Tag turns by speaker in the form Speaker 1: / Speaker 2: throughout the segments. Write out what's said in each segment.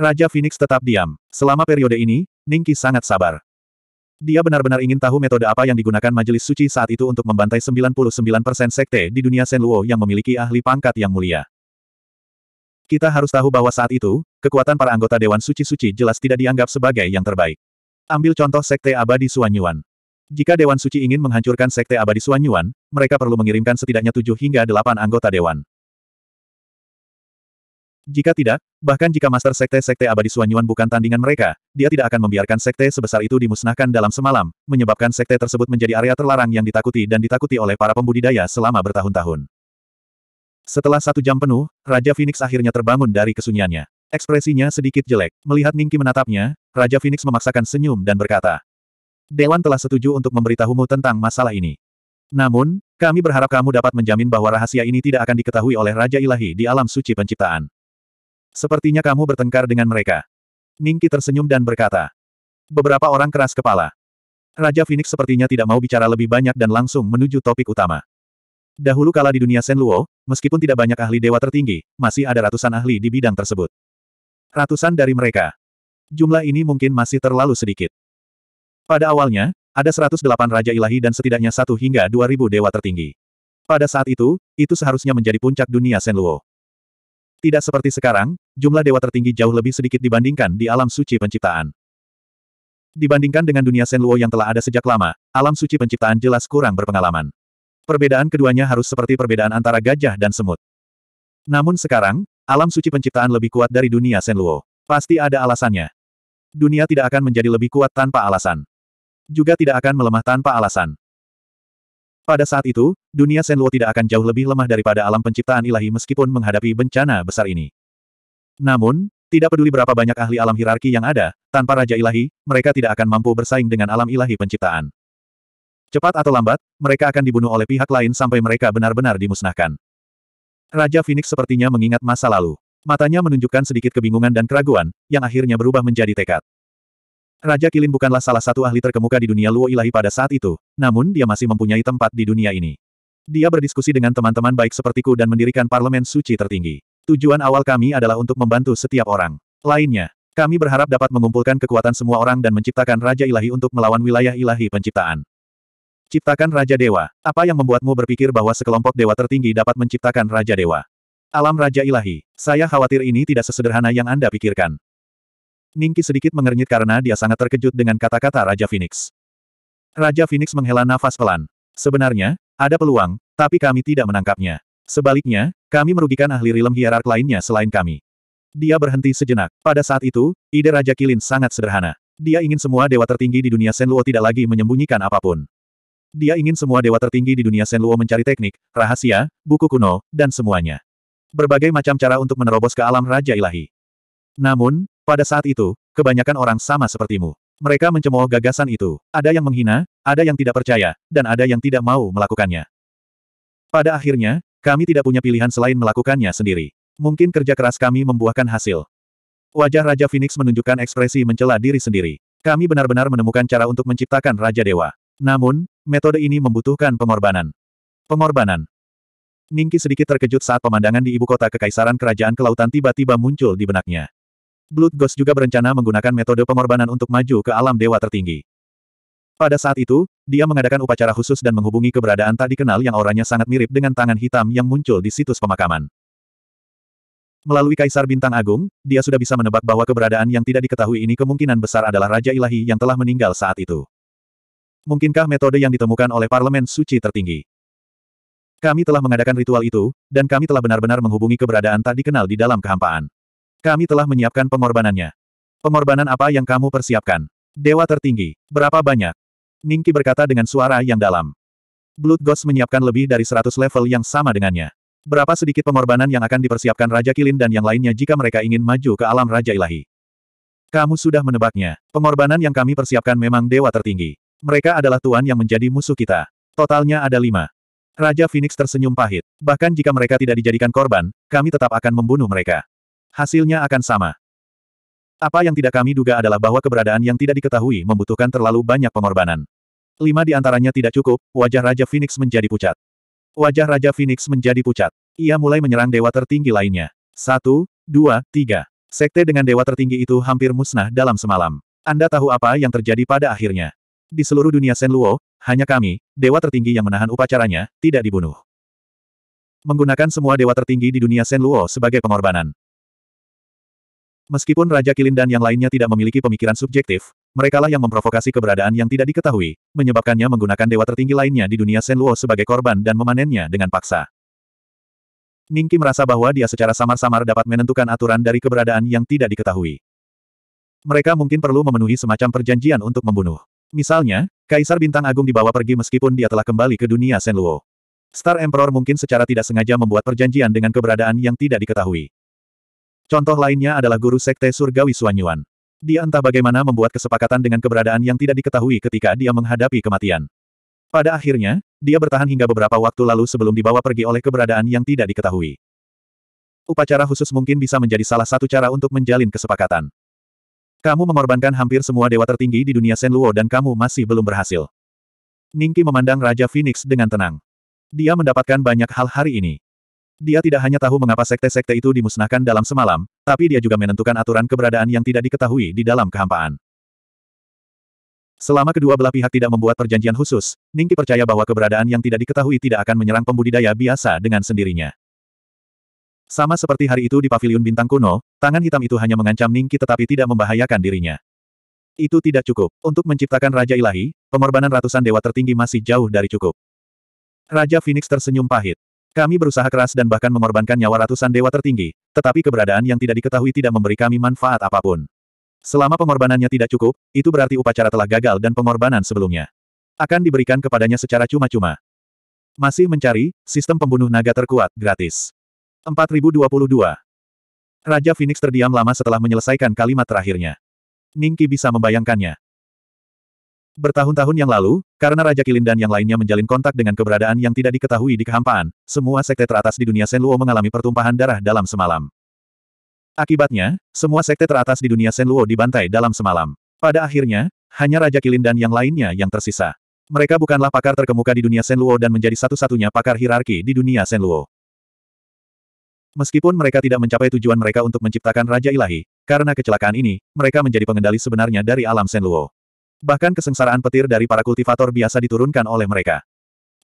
Speaker 1: Raja Phoenix tetap diam. Selama periode ini, Ningki sangat sabar. Dia benar-benar ingin tahu metode apa yang digunakan Majelis Suci saat itu untuk membantai 99% sekte di dunia Senluo yang memiliki ahli pangkat yang mulia. Kita harus tahu bahwa saat itu, kekuatan para anggota Dewan Suci-Suci jelas tidak dianggap sebagai yang terbaik. Ambil contoh Sekte Abadi Suanyuan. Jika Dewan Suci ingin menghancurkan Sekte Abadi Suanyuan, mereka perlu mengirimkan setidaknya tujuh hingga delapan anggota Dewan. Jika tidak, bahkan jika Master Sekte-Sekte Abadi Suanyuan bukan tandingan mereka, dia tidak akan membiarkan Sekte sebesar itu dimusnahkan dalam semalam, menyebabkan Sekte tersebut menjadi area terlarang yang ditakuti dan ditakuti oleh para pembudidaya selama bertahun-tahun. Setelah satu jam penuh, Raja Phoenix akhirnya terbangun dari kesunyiannya. Ekspresinya sedikit jelek. Melihat Ningki menatapnya, Raja Phoenix memaksakan senyum dan berkata, Dewan telah setuju untuk memberitahumu tentang masalah ini. Namun, kami berharap kamu dapat menjamin bahwa rahasia ini tidak akan diketahui oleh Raja Ilahi di alam suci penciptaan. Sepertinya kamu bertengkar dengan mereka. Ningki tersenyum dan berkata. Beberapa orang keras kepala. Raja Phoenix sepertinya tidak mau bicara lebih banyak dan langsung menuju topik utama. Dahulu kala di dunia Luo, meskipun tidak banyak ahli dewa tertinggi, masih ada ratusan ahli di bidang tersebut. Ratusan dari mereka. Jumlah ini mungkin masih terlalu sedikit. Pada awalnya, ada 108 Raja Ilahi dan setidaknya satu hingga 2000 dewa tertinggi. Pada saat itu, itu seharusnya menjadi puncak dunia Luo. Tidak seperti sekarang, jumlah dewa tertinggi jauh lebih sedikit dibandingkan di alam suci penciptaan. Dibandingkan dengan dunia Luo yang telah ada sejak lama, alam suci penciptaan jelas kurang berpengalaman. Perbedaan keduanya harus seperti perbedaan antara gajah dan semut. Namun sekarang, alam suci penciptaan lebih kuat dari dunia Luo. Pasti ada alasannya. Dunia tidak akan menjadi lebih kuat tanpa alasan. Juga tidak akan melemah tanpa alasan. Pada saat itu, dunia Senluo tidak akan jauh lebih lemah daripada alam penciptaan ilahi meskipun menghadapi bencana besar ini. Namun, tidak peduli berapa banyak ahli alam hierarki yang ada, tanpa Raja Ilahi, mereka tidak akan mampu bersaing dengan alam ilahi penciptaan. Cepat atau lambat, mereka akan dibunuh oleh pihak lain sampai mereka benar-benar dimusnahkan. Raja Phoenix sepertinya mengingat masa lalu. Matanya menunjukkan sedikit kebingungan dan keraguan, yang akhirnya berubah menjadi tekad. Raja Kilin bukanlah salah satu ahli terkemuka di dunia Luo Ilahi pada saat itu, namun dia masih mempunyai tempat di dunia ini. Dia berdiskusi dengan teman-teman baik sepertiku dan mendirikan parlemen suci tertinggi. Tujuan awal kami adalah untuk membantu setiap orang. Lainnya, kami berharap dapat mengumpulkan kekuatan semua orang dan menciptakan Raja Ilahi untuk melawan wilayah ilahi penciptaan. Ciptakan Raja Dewa. Apa yang membuatmu berpikir bahwa sekelompok dewa tertinggi dapat menciptakan Raja Dewa? Alam Raja Ilahi. Saya khawatir ini tidak sesederhana yang Anda pikirkan. Ningki sedikit mengernyit karena dia sangat terkejut dengan kata-kata Raja Phoenix. Raja Phoenix menghela nafas pelan. Sebenarnya, ada peluang, tapi kami tidak menangkapnya. Sebaliknya, kami merugikan ahli rilem hierark lainnya selain kami. Dia berhenti sejenak. Pada saat itu, ide Raja Kilin sangat sederhana. Dia ingin semua dewa tertinggi di dunia Senluo tidak lagi menyembunyikan apapun. Dia ingin semua dewa tertinggi di dunia Senluo mencari teknik, rahasia, buku kuno, dan semuanya. Berbagai macam cara untuk menerobos ke alam Raja Ilahi. Namun, pada saat itu, kebanyakan orang sama sepertimu. Mereka mencemooh gagasan itu. Ada yang menghina, ada yang tidak percaya, dan ada yang tidak mau melakukannya. Pada akhirnya, kami tidak punya pilihan selain melakukannya sendiri. Mungkin kerja keras kami membuahkan hasil. Wajah Raja Phoenix menunjukkan ekspresi mencela diri sendiri. Kami benar-benar menemukan cara untuk menciptakan Raja Dewa. Namun, metode ini membutuhkan pengorbanan. Pengorbanan. Ningki sedikit terkejut saat pemandangan di ibu kota Kekaisaran Kerajaan Kelautan tiba-tiba muncul di benaknya. Blood Ghost juga berencana menggunakan metode pengorbanan untuk maju ke alam dewa tertinggi. Pada saat itu, dia mengadakan upacara khusus dan menghubungi keberadaan tak dikenal yang auranya sangat mirip dengan tangan hitam yang muncul di situs pemakaman. Melalui Kaisar Bintang Agung, dia sudah bisa menebak bahwa keberadaan yang tidak diketahui ini kemungkinan besar adalah Raja Ilahi yang telah meninggal saat itu. Mungkinkah metode yang ditemukan oleh Parlemen Suci tertinggi? Kami telah mengadakan ritual itu, dan kami telah benar-benar menghubungi keberadaan tak dikenal di dalam kehampaan. Kami telah menyiapkan pengorbanannya. Pengorbanan apa yang kamu persiapkan? Dewa tertinggi. Berapa banyak? Ningki berkata dengan suara yang dalam. Blood Ghost menyiapkan lebih dari 100 level yang sama dengannya. Berapa sedikit pengorbanan yang akan dipersiapkan Raja Kilin dan yang lainnya jika mereka ingin maju ke alam Raja Ilahi. Kamu sudah menebaknya. Pengorbanan yang kami persiapkan memang dewa tertinggi. Mereka adalah Tuan yang menjadi musuh kita. Totalnya ada lima. Raja Phoenix tersenyum pahit. Bahkan jika mereka tidak dijadikan korban, kami tetap akan membunuh mereka. Hasilnya akan sama. Apa yang tidak kami duga adalah bahwa keberadaan yang tidak diketahui membutuhkan terlalu banyak pengorbanan. Lima di antaranya tidak cukup, wajah Raja Phoenix menjadi pucat. Wajah Raja Phoenix menjadi pucat. Ia mulai menyerang dewa tertinggi lainnya. Satu, dua, tiga. Sekte dengan dewa tertinggi itu hampir musnah dalam semalam. Anda tahu apa yang terjadi pada akhirnya. Di seluruh dunia Luo, hanya kami, dewa tertinggi yang menahan upacaranya, tidak dibunuh. Menggunakan semua dewa tertinggi di dunia Luo sebagai pengorbanan. Meskipun Raja Kilin dan yang lainnya tidak memiliki pemikiran subjektif, merekalah yang memprovokasi keberadaan yang tidak diketahui, menyebabkannya menggunakan dewa tertinggi lainnya di dunia Senluo sebagai korban dan memanennya dengan paksa. Ningki merasa bahwa dia secara samar-samar dapat menentukan aturan dari keberadaan yang tidak diketahui. Mereka mungkin perlu memenuhi semacam perjanjian untuk membunuh. Misalnya, Kaisar Bintang Agung dibawa pergi meskipun dia telah kembali ke dunia Senluo. Star Emperor mungkin secara tidak sengaja membuat perjanjian dengan keberadaan yang tidak diketahui. Contoh lainnya adalah guru sekte surgawi Suanyuan. Dia entah bagaimana membuat kesepakatan dengan keberadaan yang tidak diketahui ketika dia menghadapi kematian. Pada akhirnya, dia bertahan hingga beberapa waktu lalu sebelum dibawa pergi oleh keberadaan yang tidak diketahui. Upacara khusus mungkin bisa menjadi salah satu cara untuk menjalin kesepakatan. Kamu mengorbankan hampir semua dewa tertinggi di dunia Senluo dan kamu masih belum berhasil. Ningki memandang Raja Phoenix dengan tenang. Dia mendapatkan banyak hal hari ini. Dia tidak hanya tahu mengapa sekte-sekte itu dimusnahkan dalam semalam, tapi dia juga menentukan aturan keberadaan yang tidak diketahui di dalam kehampaan. Selama kedua belah pihak tidak membuat perjanjian khusus, Ningki percaya bahwa keberadaan yang tidak diketahui tidak akan menyerang pembudidaya biasa dengan sendirinya. Sama seperti hari itu di paviliun bintang kuno, tangan hitam itu hanya mengancam Ningki tetapi tidak membahayakan dirinya. Itu tidak cukup. Untuk menciptakan Raja Ilahi, pengorbanan ratusan dewa tertinggi masih jauh dari cukup. Raja Phoenix tersenyum pahit. Kami berusaha keras dan bahkan mengorbankan nyawa ratusan dewa tertinggi, tetapi keberadaan yang tidak diketahui tidak memberi kami manfaat apapun. Selama pengorbanannya tidak cukup, itu berarti upacara telah gagal dan pengorbanan sebelumnya akan diberikan kepadanya secara cuma-cuma. Masih mencari, sistem pembunuh naga terkuat, gratis. 4022 Raja Phoenix terdiam lama setelah menyelesaikan kalimat terakhirnya. Ningki bisa membayangkannya. Bertahun-tahun yang lalu, karena Raja Kilin dan yang lainnya menjalin kontak dengan keberadaan yang tidak diketahui di kehampaan, semua sekte teratas di dunia Senluo mengalami pertumpahan darah dalam semalam. Akibatnya, semua sekte teratas di dunia Senluo dibantai dalam semalam. Pada akhirnya, hanya Raja Kilin dan yang lainnya yang tersisa. Mereka bukanlah pakar terkemuka di dunia Senluo dan menjadi satu-satunya pakar hierarki di dunia Senluo. Meskipun mereka tidak mencapai tujuan mereka untuk menciptakan Raja Ilahi, karena kecelakaan ini, mereka menjadi pengendali sebenarnya dari alam Senluo. Bahkan kesengsaraan petir dari para kultivator biasa diturunkan oleh mereka.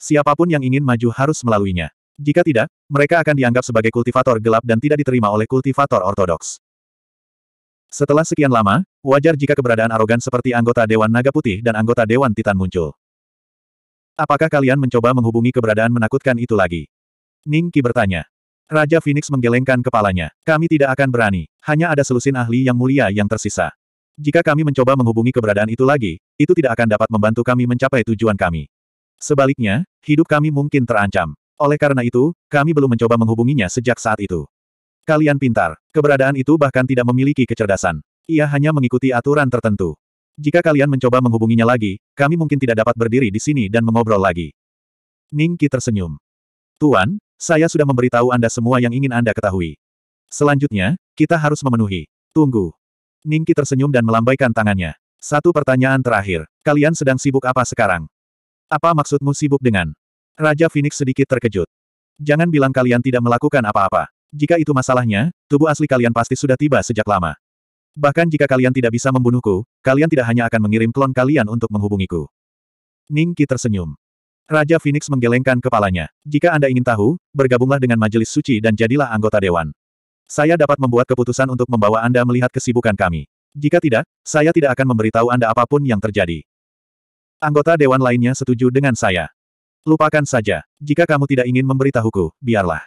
Speaker 1: Siapapun yang ingin maju harus melaluinya. Jika tidak, mereka akan dianggap sebagai kultivator gelap dan tidak diterima oleh kultivator ortodoks. Setelah sekian lama, wajar jika keberadaan arogan seperti anggota Dewan Naga Putih dan anggota Dewan Titan muncul. Apakah kalian mencoba menghubungi keberadaan menakutkan itu lagi? Ning Qi bertanya. Raja Phoenix menggelengkan kepalanya. Kami tidak akan berani. Hanya ada selusin ahli yang mulia yang tersisa. Jika kami mencoba menghubungi keberadaan itu lagi, itu tidak akan dapat membantu kami mencapai tujuan kami. Sebaliknya, hidup kami mungkin terancam. Oleh karena itu, kami belum mencoba menghubunginya sejak saat itu. Kalian pintar. Keberadaan itu bahkan tidak memiliki kecerdasan. Ia hanya mengikuti aturan tertentu. Jika kalian mencoba menghubunginya lagi, kami mungkin tidak dapat berdiri di sini dan mengobrol lagi. Ningki tersenyum. Tuan, saya sudah memberitahu Anda semua yang ingin Anda ketahui. Selanjutnya, kita harus memenuhi. Tunggu. Ningki tersenyum dan melambaikan tangannya. Satu pertanyaan terakhir. Kalian sedang sibuk apa sekarang? Apa maksudmu sibuk dengan? Raja Phoenix sedikit terkejut. Jangan bilang kalian tidak melakukan apa-apa. Jika itu masalahnya, tubuh asli kalian pasti sudah tiba sejak lama. Bahkan jika kalian tidak bisa membunuhku, kalian tidak hanya akan mengirim klon kalian untuk menghubungiku. Ningki tersenyum. Raja Phoenix menggelengkan kepalanya. Jika Anda ingin tahu, bergabunglah dengan majelis suci dan jadilah anggota dewan. Saya dapat membuat keputusan untuk membawa Anda melihat kesibukan kami. Jika tidak, saya tidak akan memberitahu Anda apapun yang terjadi. Anggota dewan lainnya setuju dengan saya. Lupakan saja. Jika kamu tidak ingin memberitahuku, biarlah.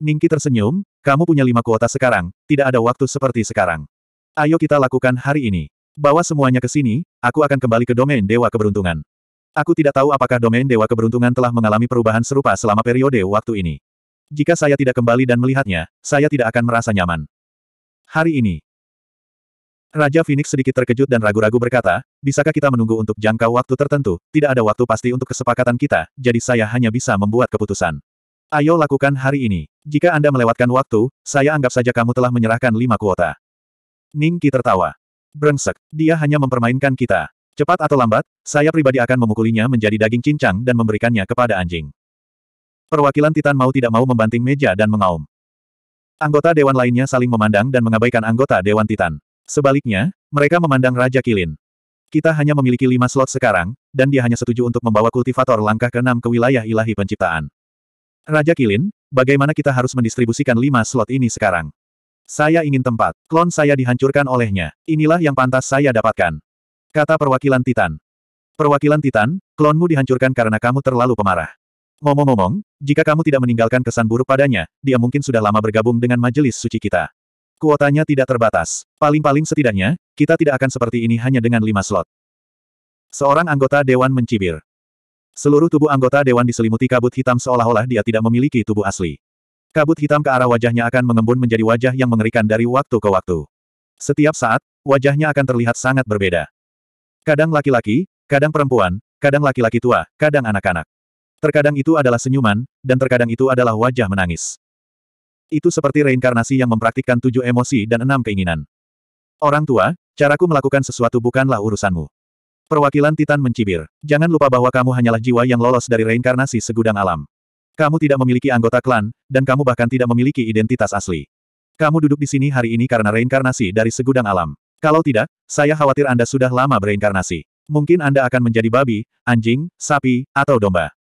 Speaker 1: Ningki tersenyum, kamu punya lima kuota sekarang, tidak ada waktu seperti sekarang. Ayo kita lakukan hari ini. Bawa semuanya ke sini, aku akan kembali ke domain Dewa Keberuntungan. Aku tidak tahu apakah domain Dewa Keberuntungan telah mengalami perubahan serupa selama periode waktu ini. Jika saya tidak kembali dan melihatnya, saya tidak akan merasa nyaman. Hari ini. Raja Phoenix sedikit terkejut dan ragu-ragu berkata, bisakah kita menunggu untuk jangka waktu tertentu, tidak ada waktu pasti untuk kesepakatan kita, jadi saya hanya bisa membuat keputusan. Ayo lakukan hari ini. Jika Anda melewatkan waktu, saya anggap saja kamu telah menyerahkan lima kuota. Ningki tertawa. Brengsek, dia hanya mempermainkan kita. Cepat atau lambat, saya pribadi akan memukulinya menjadi daging cincang dan memberikannya kepada anjing. Perwakilan Titan mau tidak mau membanting meja dan mengaum. Anggota dewan lainnya saling memandang dan mengabaikan anggota dewan Titan. Sebaliknya, mereka memandang Raja Kilin. Kita hanya memiliki lima slot sekarang, dan dia hanya setuju untuk membawa kultivator langkah ke keenam ke wilayah ilahi penciptaan. Raja Kilin, bagaimana kita harus mendistribusikan lima slot ini sekarang? Saya ingin tempat. Klon saya dihancurkan olehnya. Inilah yang pantas saya dapatkan. Kata perwakilan Titan. Perwakilan Titan, klonmu dihancurkan karena kamu terlalu pemarah. Ngomong-ngomong, jika kamu tidak meninggalkan kesan buruk padanya, dia mungkin sudah lama bergabung dengan majelis suci kita. Kuotanya tidak terbatas. Paling-paling setidaknya, kita tidak akan seperti ini hanya dengan lima slot. Seorang anggota dewan mencibir. Seluruh tubuh anggota dewan diselimuti kabut hitam seolah-olah dia tidak memiliki tubuh asli. Kabut hitam ke arah wajahnya akan mengembun menjadi wajah yang mengerikan dari waktu ke waktu. Setiap saat, wajahnya akan terlihat sangat berbeda. Kadang laki-laki, kadang perempuan, kadang laki-laki tua, kadang anak-anak. Terkadang itu adalah senyuman, dan terkadang itu adalah wajah menangis. Itu seperti reinkarnasi yang mempraktikkan tujuh emosi dan enam keinginan. Orang tua, caraku melakukan sesuatu bukanlah urusanmu. Perwakilan Titan mencibir. Jangan lupa bahwa kamu hanyalah jiwa yang lolos dari reinkarnasi segudang alam. Kamu tidak memiliki anggota klan, dan kamu bahkan tidak memiliki identitas asli. Kamu duduk di sini hari ini karena reinkarnasi dari segudang alam. Kalau tidak, saya khawatir Anda sudah lama bereinkarnasi. Mungkin Anda akan menjadi babi, anjing, sapi, atau domba.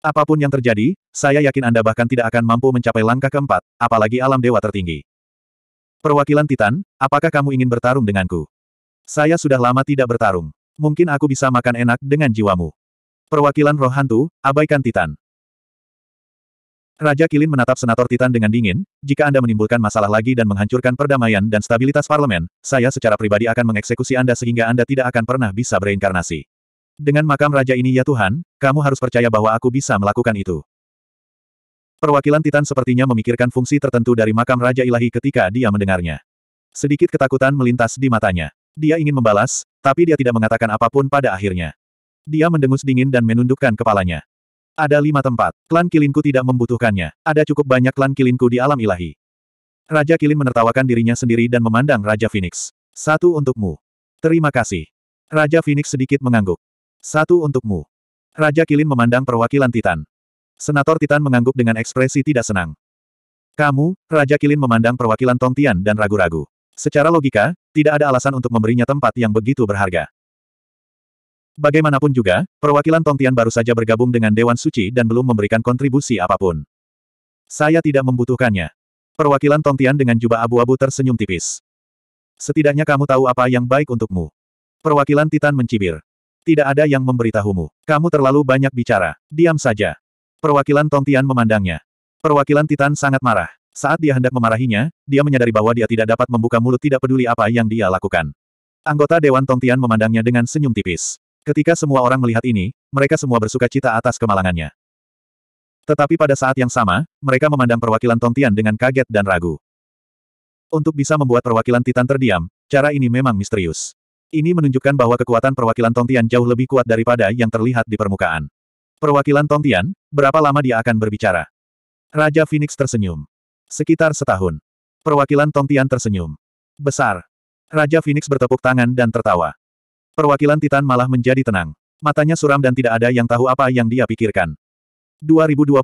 Speaker 1: Apapun yang terjadi, saya yakin Anda bahkan tidak akan mampu mencapai langkah keempat, apalagi alam dewa tertinggi. Perwakilan Titan, apakah kamu ingin bertarung denganku? Saya sudah lama tidak bertarung. Mungkin aku bisa makan enak dengan jiwamu. Perwakilan roh hantu, abaikan Titan. Raja Kilin menatap Senator Titan dengan dingin, jika Anda menimbulkan masalah lagi dan menghancurkan perdamaian dan stabilitas parlemen, saya secara pribadi akan mengeksekusi Anda sehingga Anda tidak akan pernah bisa bereinkarnasi. Dengan makam raja ini ya Tuhan, kamu harus percaya bahwa aku bisa melakukan itu. Perwakilan Titan sepertinya memikirkan fungsi tertentu dari makam Raja Ilahi ketika dia mendengarnya. Sedikit ketakutan melintas di matanya. Dia ingin membalas, tapi dia tidak mengatakan apapun pada akhirnya. Dia mendengus dingin dan menundukkan kepalanya. Ada lima tempat. Klan Kilinku tidak membutuhkannya. Ada cukup banyak klan Kilinku di alam ilahi. Raja Kilin menertawakan dirinya sendiri dan memandang Raja Phoenix. Satu untukmu. Terima kasih. Raja Phoenix sedikit mengangguk. Satu untukmu. Raja Kilin memandang perwakilan Titan. Senator Titan mengangguk dengan ekspresi tidak senang. Kamu, Raja Kilin memandang perwakilan Tong Tian dan ragu-ragu. Secara logika, tidak ada alasan untuk memberinya tempat yang begitu berharga. Bagaimanapun juga, perwakilan Tong Tian baru saja bergabung dengan Dewan Suci dan belum memberikan kontribusi apapun. Saya tidak membutuhkannya. Perwakilan Tong Tian dengan jubah abu-abu tersenyum tipis. Setidaknya kamu tahu apa yang baik untukmu. Perwakilan Titan mencibir. Tidak ada yang memberitahumu. Kamu terlalu banyak bicara. Diam saja. Perwakilan Tongtian memandangnya. Perwakilan Titan sangat marah. Saat dia hendak memarahinya, dia menyadari bahwa dia tidak dapat membuka mulut tidak peduli apa yang dia lakukan. Anggota Dewan Tongtian memandangnya dengan senyum tipis. Ketika semua orang melihat ini, mereka semua bersuka cita atas kemalangannya. Tetapi pada saat yang sama, mereka memandang perwakilan Tongtian dengan kaget dan ragu. Untuk bisa membuat perwakilan Titan terdiam, cara ini memang misterius. Ini menunjukkan bahwa kekuatan perwakilan Tongtian jauh lebih kuat daripada yang terlihat di permukaan. Perwakilan Tongtian, berapa lama dia akan berbicara? Raja Phoenix tersenyum. Sekitar setahun. Perwakilan Tongtian tersenyum. Besar. Raja Phoenix bertepuk tangan dan tertawa. Perwakilan Titan malah menjadi tenang. Matanya suram dan tidak ada yang tahu apa yang dia pikirkan. 2023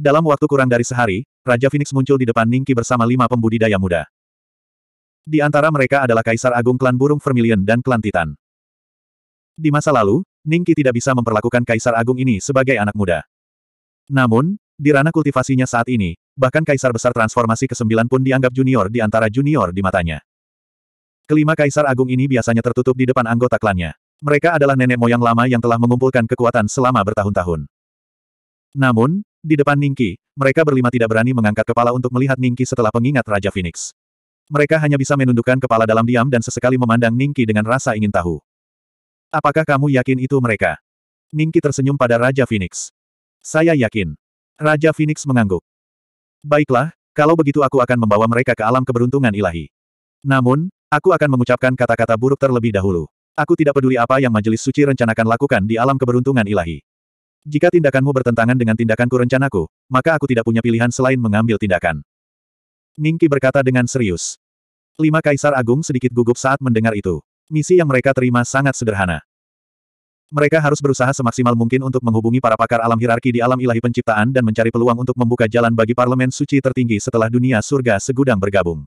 Speaker 1: dalam waktu kurang dari sehari, Raja Phoenix muncul di depan Ningki bersama lima pembudidaya muda. Di antara mereka adalah Kaisar Agung Klan Burung Vermilion dan Klan Titan. Di masa lalu, Ningki tidak bisa memperlakukan Kaisar Agung ini sebagai anak muda. Namun, di ranah kultivasinya saat ini, bahkan Kaisar Besar Transformasi ke-9 pun dianggap junior di antara junior di matanya. Kelima Kaisar Agung ini biasanya tertutup di depan anggota klannya. Mereka adalah nenek moyang lama yang telah mengumpulkan kekuatan selama bertahun-tahun. Namun, di depan Ningki, mereka berlima tidak berani mengangkat kepala untuk melihat Ningki setelah pengingat Raja Phoenix mereka hanya bisa menundukkan kepala dalam diam dan sesekali memandang Ningki dengan rasa ingin tahu. Apakah kamu yakin itu mereka? Ningki tersenyum pada Raja Phoenix. Saya yakin. Raja Phoenix mengangguk. Baiklah, kalau begitu aku akan membawa mereka ke alam keberuntungan ilahi. Namun, aku akan mengucapkan kata-kata buruk terlebih dahulu. Aku tidak peduli apa yang majelis suci rencanakan lakukan di alam keberuntungan ilahi. Jika tindakanmu bertentangan dengan tindakanku rencanaku, maka aku tidak punya pilihan selain mengambil tindakan. Ningki berkata dengan serius. Lima kaisar agung sedikit gugup saat mendengar itu. Misi yang mereka terima sangat sederhana. Mereka harus berusaha semaksimal mungkin untuk menghubungi para pakar alam hierarki di alam ilahi penciptaan dan mencari peluang untuk membuka jalan bagi parlemen suci tertinggi setelah dunia surga segudang bergabung.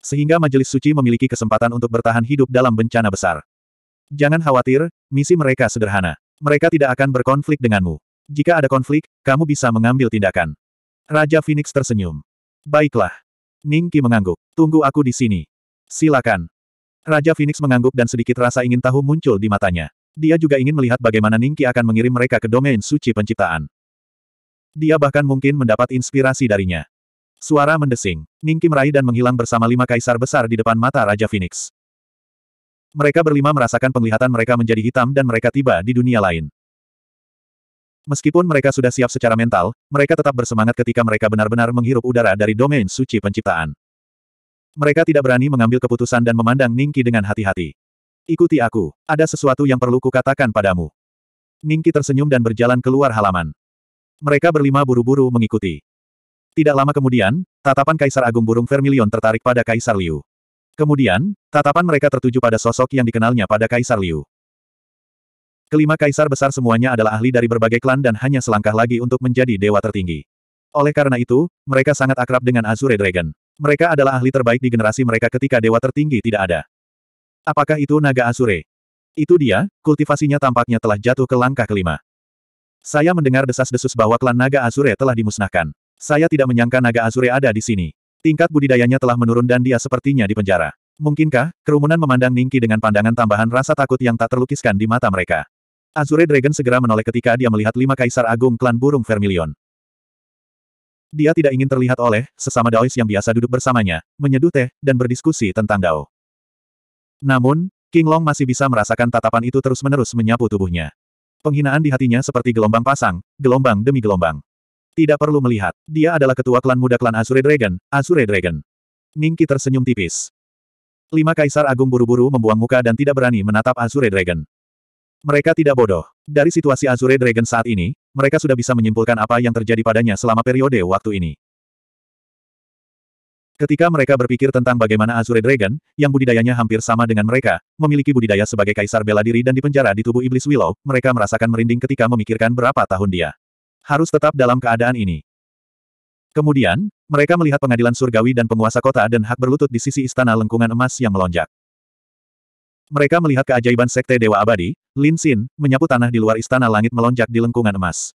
Speaker 1: Sehingga majelis suci memiliki kesempatan untuk bertahan hidup dalam bencana besar. Jangan khawatir, misi mereka sederhana. Mereka tidak akan berkonflik denganmu. Jika ada konflik, kamu bisa mengambil tindakan. Raja Phoenix tersenyum. Baiklah. Ningki mengangguk. Tunggu aku di sini. Silakan. Raja Phoenix mengangguk dan sedikit rasa ingin tahu muncul di matanya. Dia juga ingin melihat bagaimana Ningki akan mengirim mereka ke domain suci penciptaan. Dia bahkan mungkin mendapat inspirasi darinya. Suara mendesing. Ningki meraih dan menghilang bersama lima kaisar besar di depan mata Raja Phoenix. Mereka berlima merasakan penglihatan mereka menjadi hitam dan mereka tiba di dunia lain. Meskipun mereka sudah siap secara mental, mereka tetap bersemangat ketika mereka benar-benar menghirup udara dari domain suci penciptaan. Mereka tidak berani mengambil keputusan dan memandang Ningki dengan hati-hati. Ikuti aku, ada sesuatu yang perlu kukatakan padamu. Ningki tersenyum dan berjalan keluar halaman. Mereka berlima buru-buru mengikuti. Tidak lama kemudian, tatapan Kaisar Agung Burung Vermilion tertarik pada Kaisar Liu. Kemudian, tatapan mereka tertuju pada sosok yang dikenalnya pada Kaisar Liu. Kelima kaisar besar semuanya adalah ahli dari berbagai klan dan hanya selangkah lagi untuk menjadi dewa tertinggi. Oleh karena itu, mereka sangat akrab dengan Azure Dragon. Mereka adalah ahli terbaik di generasi mereka ketika dewa tertinggi tidak ada. Apakah itu naga Azure? Itu dia, kultivasinya tampaknya telah jatuh ke langkah kelima. Saya mendengar desas-desus bahwa klan naga Azure telah dimusnahkan. Saya tidak menyangka naga Azure ada di sini. Tingkat budidayanya telah menurun dan dia sepertinya dipenjara. Mungkinkah, kerumunan memandang Ningki dengan pandangan tambahan rasa takut yang tak terlukiskan di mata mereka. Azure Dragon segera menoleh ketika dia melihat lima kaisar agung klan burung Vermilion. Dia tidak ingin terlihat oleh sesama Daois yang biasa duduk bersamanya, menyeduh teh, dan berdiskusi tentang Dao. Namun, King Long masih bisa merasakan tatapan itu terus-menerus menyapu tubuhnya. Penghinaan di hatinya seperti gelombang pasang, gelombang demi gelombang. Tidak perlu melihat, dia adalah ketua klan muda klan Azure Dragon, Azure Dragon. Ningki tersenyum tipis. Lima kaisar agung buru-buru membuang muka dan tidak berani menatap Azure Dragon. Mereka tidak bodoh. Dari situasi Azure Dragon saat ini, mereka sudah bisa menyimpulkan apa yang terjadi padanya selama periode waktu ini. Ketika mereka berpikir tentang bagaimana Azure Dragon, yang budidayanya hampir sama dengan mereka, memiliki budidaya sebagai kaisar bela diri dan dipenjara di tubuh iblis Willow, mereka merasakan merinding ketika memikirkan berapa tahun dia harus tetap dalam keadaan ini. Kemudian, mereka melihat pengadilan surgawi dan penguasa kota dan hak berlutut di sisi istana lengkungan emas yang melonjak. Mereka melihat keajaiban Sekte Dewa Abadi, Lin Xin, menyapu tanah di luar istana langit melonjak di lengkungan emas.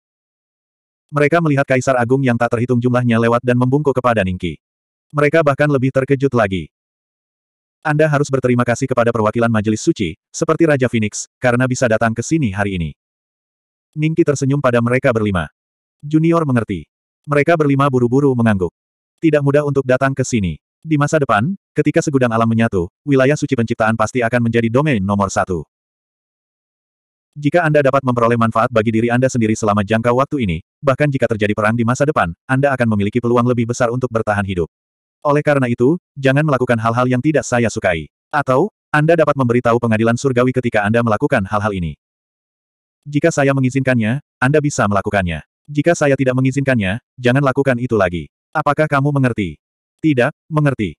Speaker 1: Mereka melihat Kaisar Agung yang tak terhitung jumlahnya lewat dan membungkuk kepada Ningki. Mereka bahkan lebih terkejut lagi. Anda harus berterima kasih kepada perwakilan Majelis Suci, seperti Raja Phoenix, karena bisa datang ke sini hari ini. Ningki tersenyum pada mereka berlima. Junior mengerti. Mereka berlima buru-buru mengangguk. Tidak mudah untuk datang ke sini. Di masa depan, ketika segudang alam menyatu, wilayah suci penciptaan pasti akan menjadi domain nomor satu. Jika Anda dapat memperoleh manfaat bagi diri Anda sendiri selama jangka waktu ini, bahkan jika terjadi perang di masa depan, Anda akan memiliki peluang lebih besar untuk bertahan hidup. Oleh karena itu, jangan melakukan hal-hal yang tidak saya sukai. Atau, Anda dapat memberitahu pengadilan surgawi ketika Anda melakukan hal-hal ini. Jika saya mengizinkannya, Anda bisa melakukannya. Jika saya tidak mengizinkannya, jangan lakukan itu lagi. Apakah kamu mengerti? Tidak, mengerti.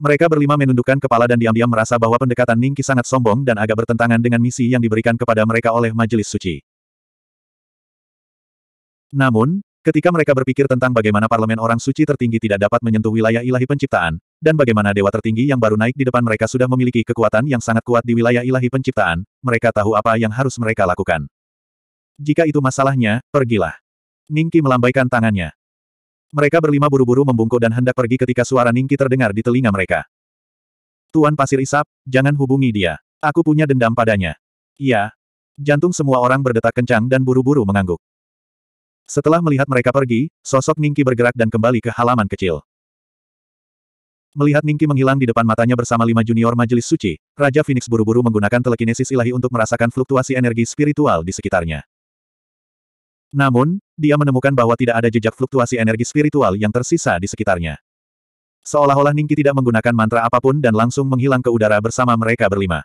Speaker 1: Mereka berlima menundukkan kepala dan diam-diam merasa bahwa pendekatan Ningki sangat sombong dan agak bertentangan dengan misi yang diberikan kepada mereka oleh Majelis Suci. Namun, ketika mereka berpikir tentang bagaimana parlemen orang suci tertinggi tidak dapat menyentuh wilayah ilahi penciptaan, dan bagaimana dewa tertinggi yang baru naik di depan mereka sudah memiliki kekuatan yang sangat kuat di wilayah ilahi penciptaan, mereka tahu apa yang harus mereka lakukan. Jika itu masalahnya, pergilah. Ningki melambaikan tangannya. Mereka berlima buru-buru membungkuk dan hendak pergi ketika suara Ningki terdengar di telinga mereka. Tuan Pasir Isap, jangan hubungi dia. Aku punya dendam padanya. Iya. Jantung semua orang berdetak kencang dan buru-buru mengangguk. Setelah melihat mereka pergi, sosok Ningki bergerak dan kembali ke halaman kecil. Melihat Ningki menghilang di depan matanya bersama lima junior majelis suci, Raja Phoenix buru-buru menggunakan telekinesis ilahi untuk merasakan fluktuasi energi spiritual di sekitarnya. Namun, dia menemukan bahwa tidak ada jejak fluktuasi energi spiritual yang tersisa di sekitarnya. Seolah-olah Ningki tidak menggunakan mantra apapun dan langsung menghilang ke udara bersama mereka berlima.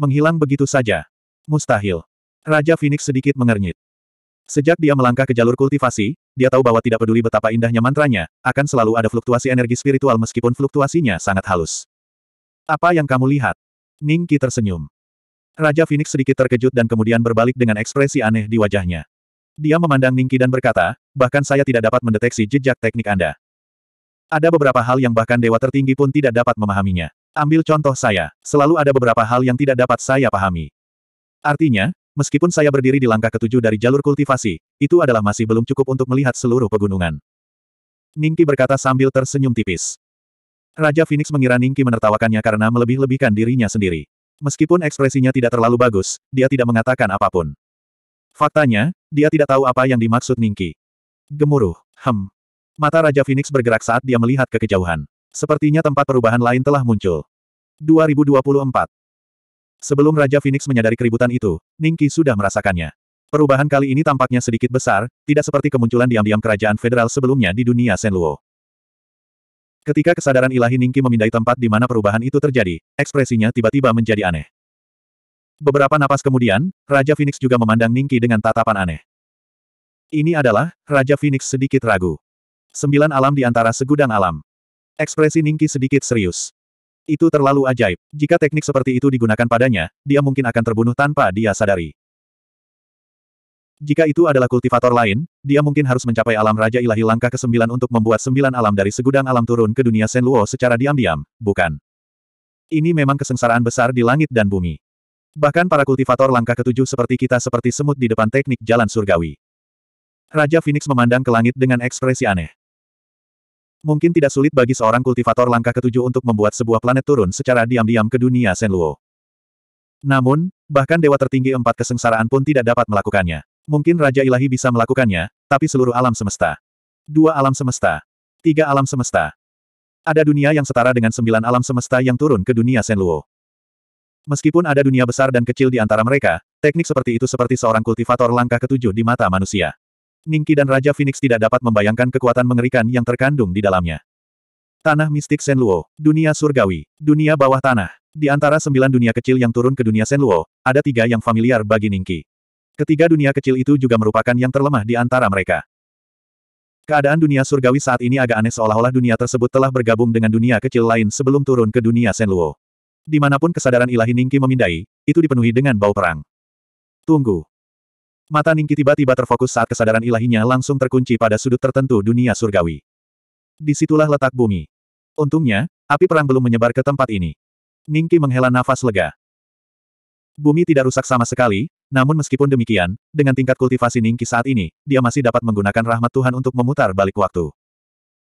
Speaker 1: Menghilang begitu saja. Mustahil. Raja Phoenix sedikit mengernyit. Sejak dia melangkah ke jalur kultivasi, dia tahu bahwa tidak peduli betapa indahnya mantranya, akan selalu ada fluktuasi energi spiritual meskipun fluktuasinya sangat halus. Apa yang kamu lihat? Ningki tersenyum. Raja Phoenix sedikit terkejut dan kemudian berbalik dengan ekspresi aneh di wajahnya. Dia memandang Ningki dan berkata, bahkan saya tidak dapat mendeteksi jejak teknik Anda. Ada beberapa hal yang bahkan dewa tertinggi pun tidak dapat memahaminya. Ambil contoh saya, selalu ada beberapa hal yang tidak dapat saya pahami. Artinya, meskipun saya berdiri di langkah ketujuh dari jalur kultivasi, itu adalah masih belum cukup untuk melihat seluruh pegunungan. Ningki berkata sambil tersenyum tipis. Raja Phoenix mengira Ningki menertawakannya karena melebih-lebihkan dirinya sendiri. Meskipun ekspresinya tidak terlalu bagus, dia tidak mengatakan apapun. Faktanya, dia tidak tahu apa yang dimaksud Ningki. Gemuruh, hem. Mata Raja Phoenix bergerak saat dia melihat ke kejauhan. Sepertinya tempat perubahan lain telah muncul. 2024 Sebelum Raja Phoenix menyadari keributan itu, Ningki sudah merasakannya. Perubahan kali ini tampaknya sedikit besar, tidak seperti kemunculan diam-diam kerajaan federal sebelumnya di dunia Senluo. Ketika kesadaran ilahi Ningki memindai tempat di mana perubahan itu terjadi, ekspresinya tiba-tiba menjadi aneh. Beberapa napas kemudian, Raja Phoenix juga memandang Ningki dengan tatapan aneh. Ini adalah, Raja Phoenix sedikit ragu. Sembilan alam di antara segudang alam. Ekspresi Ningki sedikit serius. Itu terlalu ajaib. Jika teknik seperti itu digunakan padanya, dia mungkin akan terbunuh tanpa dia sadari. Jika itu adalah kultivator lain, dia mungkin harus mencapai alam Raja Ilahi langkah ke-9 untuk membuat sembilan alam dari segudang alam turun ke dunia Luo secara diam-diam, bukan? Ini memang kesengsaraan besar di langit dan bumi. Bahkan para kultivator langkah ketujuh seperti kita seperti semut di depan teknik jalan surgawi. Raja Phoenix memandang ke langit dengan ekspresi aneh. Mungkin tidak sulit bagi seorang kultivator langkah ketujuh untuk membuat sebuah planet turun secara diam-diam ke dunia Senluo. Namun, bahkan dewa tertinggi empat kesengsaraan pun tidak dapat melakukannya. Mungkin Raja Ilahi bisa melakukannya, tapi seluruh alam semesta. Dua alam semesta. Tiga alam semesta. Ada dunia yang setara dengan sembilan alam semesta yang turun ke dunia Senluo. Meskipun ada dunia besar dan kecil di antara mereka, teknik seperti itu seperti seorang kultivator langkah ketujuh di mata manusia. Ningki dan Raja Phoenix tidak dapat membayangkan kekuatan mengerikan yang terkandung di dalamnya. Tanah mistik Senluo, dunia surgawi, dunia bawah tanah. Di antara sembilan dunia kecil yang turun ke dunia Senluo, ada tiga yang familiar bagi Ningki. Ketiga dunia kecil itu juga merupakan yang terlemah di antara mereka. Keadaan dunia surgawi saat ini agak aneh seolah-olah dunia tersebut telah bergabung dengan dunia kecil lain sebelum turun ke dunia Senluo. Dimanapun kesadaran ilahi Ningki memindai, itu dipenuhi dengan bau perang. Tunggu. Mata Ningki tiba-tiba terfokus saat kesadaran ilahinya langsung terkunci pada sudut tertentu dunia surgawi. Disitulah letak bumi. Untungnya, api perang belum menyebar ke tempat ini. Ningki menghela nafas lega. Bumi tidak rusak sama sekali, namun meskipun demikian, dengan tingkat kultivasi Ningki saat ini, dia masih dapat menggunakan rahmat Tuhan untuk memutar balik waktu.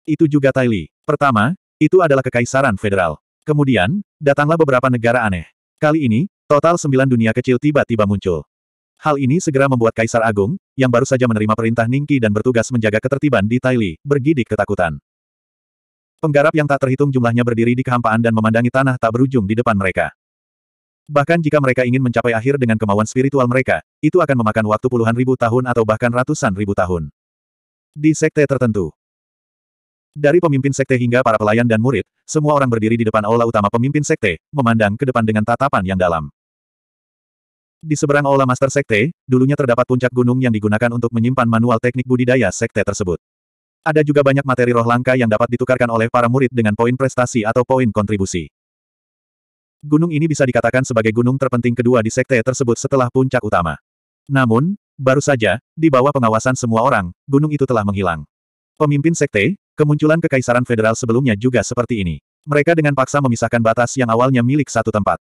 Speaker 1: Itu juga Tai Pertama, itu adalah kekaisaran federal. Kemudian, datanglah beberapa negara aneh. Kali ini, total sembilan dunia kecil tiba-tiba muncul. Hal ini segera membuat Kaisar Agung, yang baru saja menerima perintah Ningki dan bertugas menjaga ketertiban di Taili, bergidik ketakutan. Penggarap yang tak terhitung jumlahnya berdiri di kehampaan dan memandangi tanah tak berujung di depan mereka. Bahkan jika mereka ingin mencapai akhir dengan kemauan spiritual mereka, itu akan memakan waktu puluhan ribu tahun atau bahkan ratusan ribu tahun. Di sekte tertentu, dari pemimpin sekte hingga para pelayan dan murid, semua orang berdiri di depan aula utama pemimpin sekte, memandang ke depan dengan tatapan yang dalam. Di seberang aula master sekte, dulunya terdapat puncak gunung yang digunakan untuk menyimpan manual teknik budidaya sekte tersebut. Ada juga banyak materi roh langka yang dapat ditukarkan oleh para murid dengan poin prestasi atau poin kontribusi. Gunung ini bisa dikatakan sebagai gunung terpenting kedua di sekte tersebut setelah puncak utama. Namun, baru saja, di bawah pengawasan semua orang, gunung itu telah menghilang. Pemimpin sekte, Kemunculan kekaisaran federal sebelumnya juga seperti ini. Mereka dengan paksa memisahkan batas yang awalnya milik satu tempat.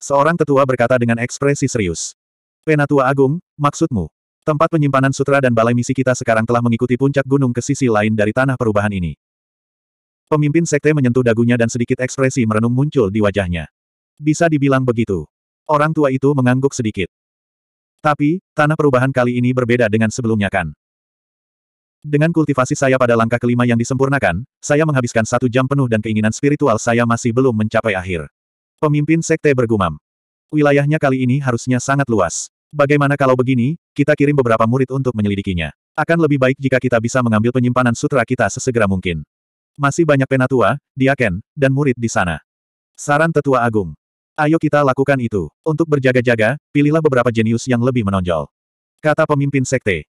Speaker 1: Seorang tetua berkata dengan ekspresi serius. Penatua Agung, maksudmu, tempat penyimpanan sutra dan balai misi kita sekarang telah mengikuti puncak gunung ke sisi lain dari tanah perubahan ini. Pemimpin sekte menyentuh dagunya dan sedikit ekspresi merenung muncul di wajahnya. Bisa dibilang begitu. Orang tua itu mengangguk sedikit. Tapi, tanah perubahan kali ini berbeda dengan sebelumnya kan. Dengan kultivasi saya pada langkah kelima yang disempurnakan, saya menghabiskan satu jam penuh dan keinginan spiritual saya masih belum mencapai akhir. Pemimpin sekte bergumam. Wilayahnya kali ini harusnya sangat luas. Bagaimana kalau begini, kita kirim beberapa murid untuk menyelidikinya. Akan lebih baik jika kita bisa mengambil penyimpanan sutra kita sesegera mungkin. Masih banyak penatua, diaken, dan murid di sana. Saran tetua agung. Ayo kita lakukan itu. Untuk berjaga-jaga, pilihlah beberapa jenius yang lebih menonjol. Kata pemimpin sekte.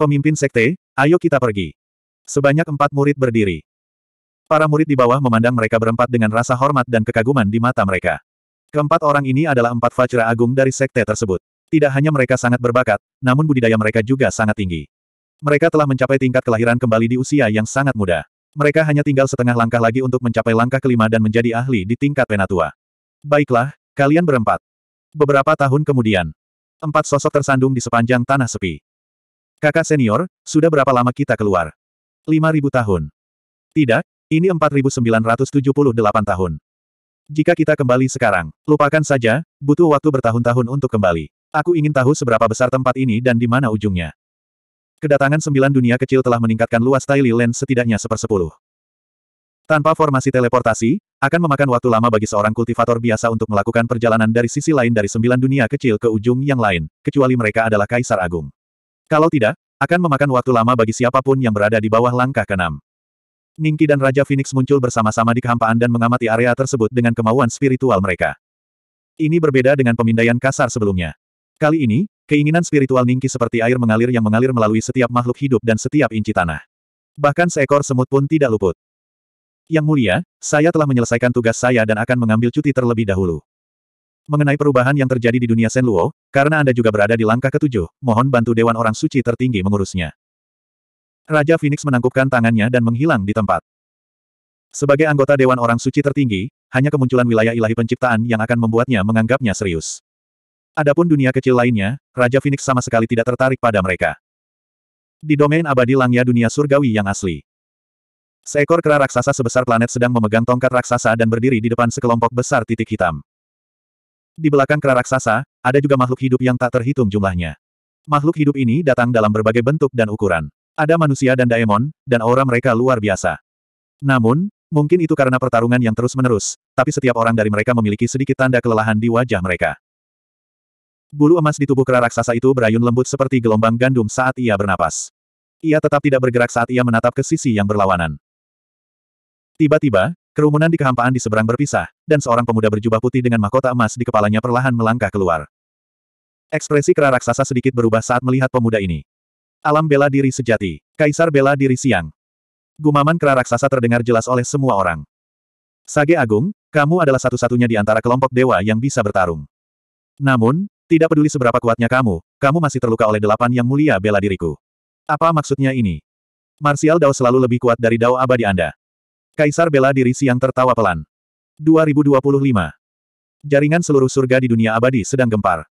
Speaker 1: Pemimpin sekte, Ayo kita pergi. Sebanyak empat murid berdiri. Para murid di bawah memandang mereka berempat dengan rasa hormat dan kekaguman di mata mereka. Keempat orang ini adalah empat fajra Agung dari sekte tersebut. Tidak hanya mereka sangat berbakat, namun budidaya mereka juga sangat tinggi. Mereka telah mencapai tingkat kelahiran kembali di usia yang sangat muda. Mereka hanya tinggal setengah langkah lagi untuk mencapai langkah kelima dan menjadi ahli di tingkat penatua. Baiklah, kalian berempat. Beberapa tahun kemudian, empat sosok tersandung di sepanjang tanah sepi. Kakak senior, sudah berapa lama kita keluar? 5.000 tahun. Tidak, ini 4.978 tahun. Jika kita kembali sekarang, lupakan saja, butuh waktu bertahun-tahun untuk kembali. Aku ingin tahu seberapa besar tempat ini dan di mana ujungnya. Kedatangan sembilan dunia kecil telah meningkatkan luas Taili Land setidaknya sepersepuluh. Tanpa formasi teleportasi, akan memakan waktu lama bagi seorang kultivator biasa untuk melakukan perjalanan dari sisi lain dari sembilan dunia kecil ke ujung yang lain, kecuali mereka adalah Kaisar Agung. Kalau tidak, akan memakan waktu lama bagi siapapun yang berada di bawah langkah keenam. Ningki dan Raja Phoenix muncul bersama-sama di kehampaan dan mengamati area tersebut dengan kemauan spiritual mereka. Ini berbeda dengan pemindaian kasar sebelumnya. Kali ini, keinginan spiritual Ningki seperti air mengalir yang mengalir melalui setiap makhluk hidup dan setiap inci tanah. Bahkan seekor semut pun tidak luput. Yang mulia, saya telah menyelesaikan tugas saya dan akan mengambil cuti terlebih dahulu. Mengenai perubahan yang terjadi di dunia Sen Luo, karena Anda juga berada di langkah ketujuh, mohon bantu Dewan Orang Suci tertinggi mengurusnya. Raja Phoenix menangkupkan tangannya dan menghilang di tempat. Sebagai anggota Dewan Orang Suci tertinggi, hanya kemunculan wilayah ilahi penciptaan yang akan membuatnya menganggapnya serius. Adapun dunia kecil lainnya, Raja Phoenix sama sekali tidak tertarik pada mereka. Di domain abadi Langya dunia surgawi yang asli. Seekor kera raksasa sebesar planet sedang memegang tongkat raksasa dan berdiri di depan sekelompok besar titik hitam. Di belakang kera raksasa, ada juga makhluk hidup yang tak terhitung jumlahnya. Makhluk hidup ini datang dalam berbagai bentuk dan ukuran. Ada manusia dan daemon, dan aura mereka luar biasa. Namun, mungkin itu karena pertarungan yang terus-menerus, tapi setiap orang dari mereka memiliki sedikit tanda kelelahan di wajah mereka. Bulu emas di tubuh kera raksasa itu berayun lembut seperti gelombang gandum saat ia bernapas. Ia tetap tidak bergerak saat ia menatap ke sisi yang berlawanan. Tiba-tiba, Kerumunan di kehampaan di seberang berpisah, dan seorang pemuda berjubah putih dengan mahkota emas di kepalanya perlahan melangkah keluar. Ekspresi kera raksasa sedikit berubah saat melihat pemuda ini. Alam bela diri sejati, Kaisar bela diri siang. Gumaman kera raksasa terdengar jelas oleh semua orang. Sage Agung, kamu adalah satu-satunya di antara kelompok dewa yang bisa bertarung. Namun, tidak peduli seberapa kuatnya kamu, kamu masih terluka oleh delapan yang mulia bela diriku. Apa maksudnya ini? Martial Dao selalu lebih kuat dari Dao abadi Anda. Kaisar bela diri siang tertawa pelan. 2025. Jaringan seluruh surga di dunia abadi sedang gempar.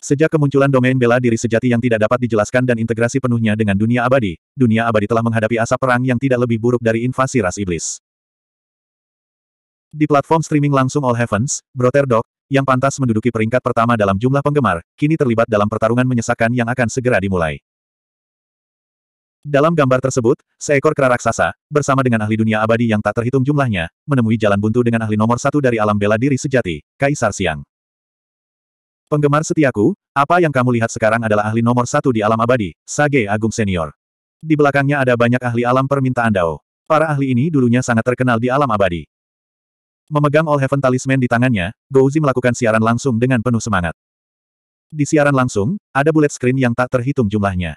Speaker 1: Sejak kemunculan domain bela diri sejati yang tidak dapat dijelaskan dan integrasi penuhnya dengan dunia abadi, dunia abadi telah menghadapi asap perang yang tidak lebih buruk dari invasi ras iblis. Di platform streaming langsung All Heavens, Dog, yang pantas menduduki peringkat pertama dalam jumlah penggemar, kini terlibat dalam pertarungan menyesakan yang akan segera dimulai. Dalam gambar tersebut, seekor kera raksasa, bersama dengan ahli dunia abadi yang tak terhitung jumlahnya, menemui jalan buntu dengan ahli nomor satu dari alam bela diri sejati, Kaisar Siang. Penggemar setiaku, apa yang kamu lihat sekarang adalah ahli nomor satu di alam abadi, Sage Agung Senior. Di belakangnya ada banyak ahli alam permintaan Dao. Para ahli ini dulunya sangat terkenal di alam abadi. Memegang All Heaven Talisman di tangannya, Gouzi melakukan siaran langsung dengan penuh semangat. Di siaran langsung, ada bullet screen yang tak terhitung jumlahnya.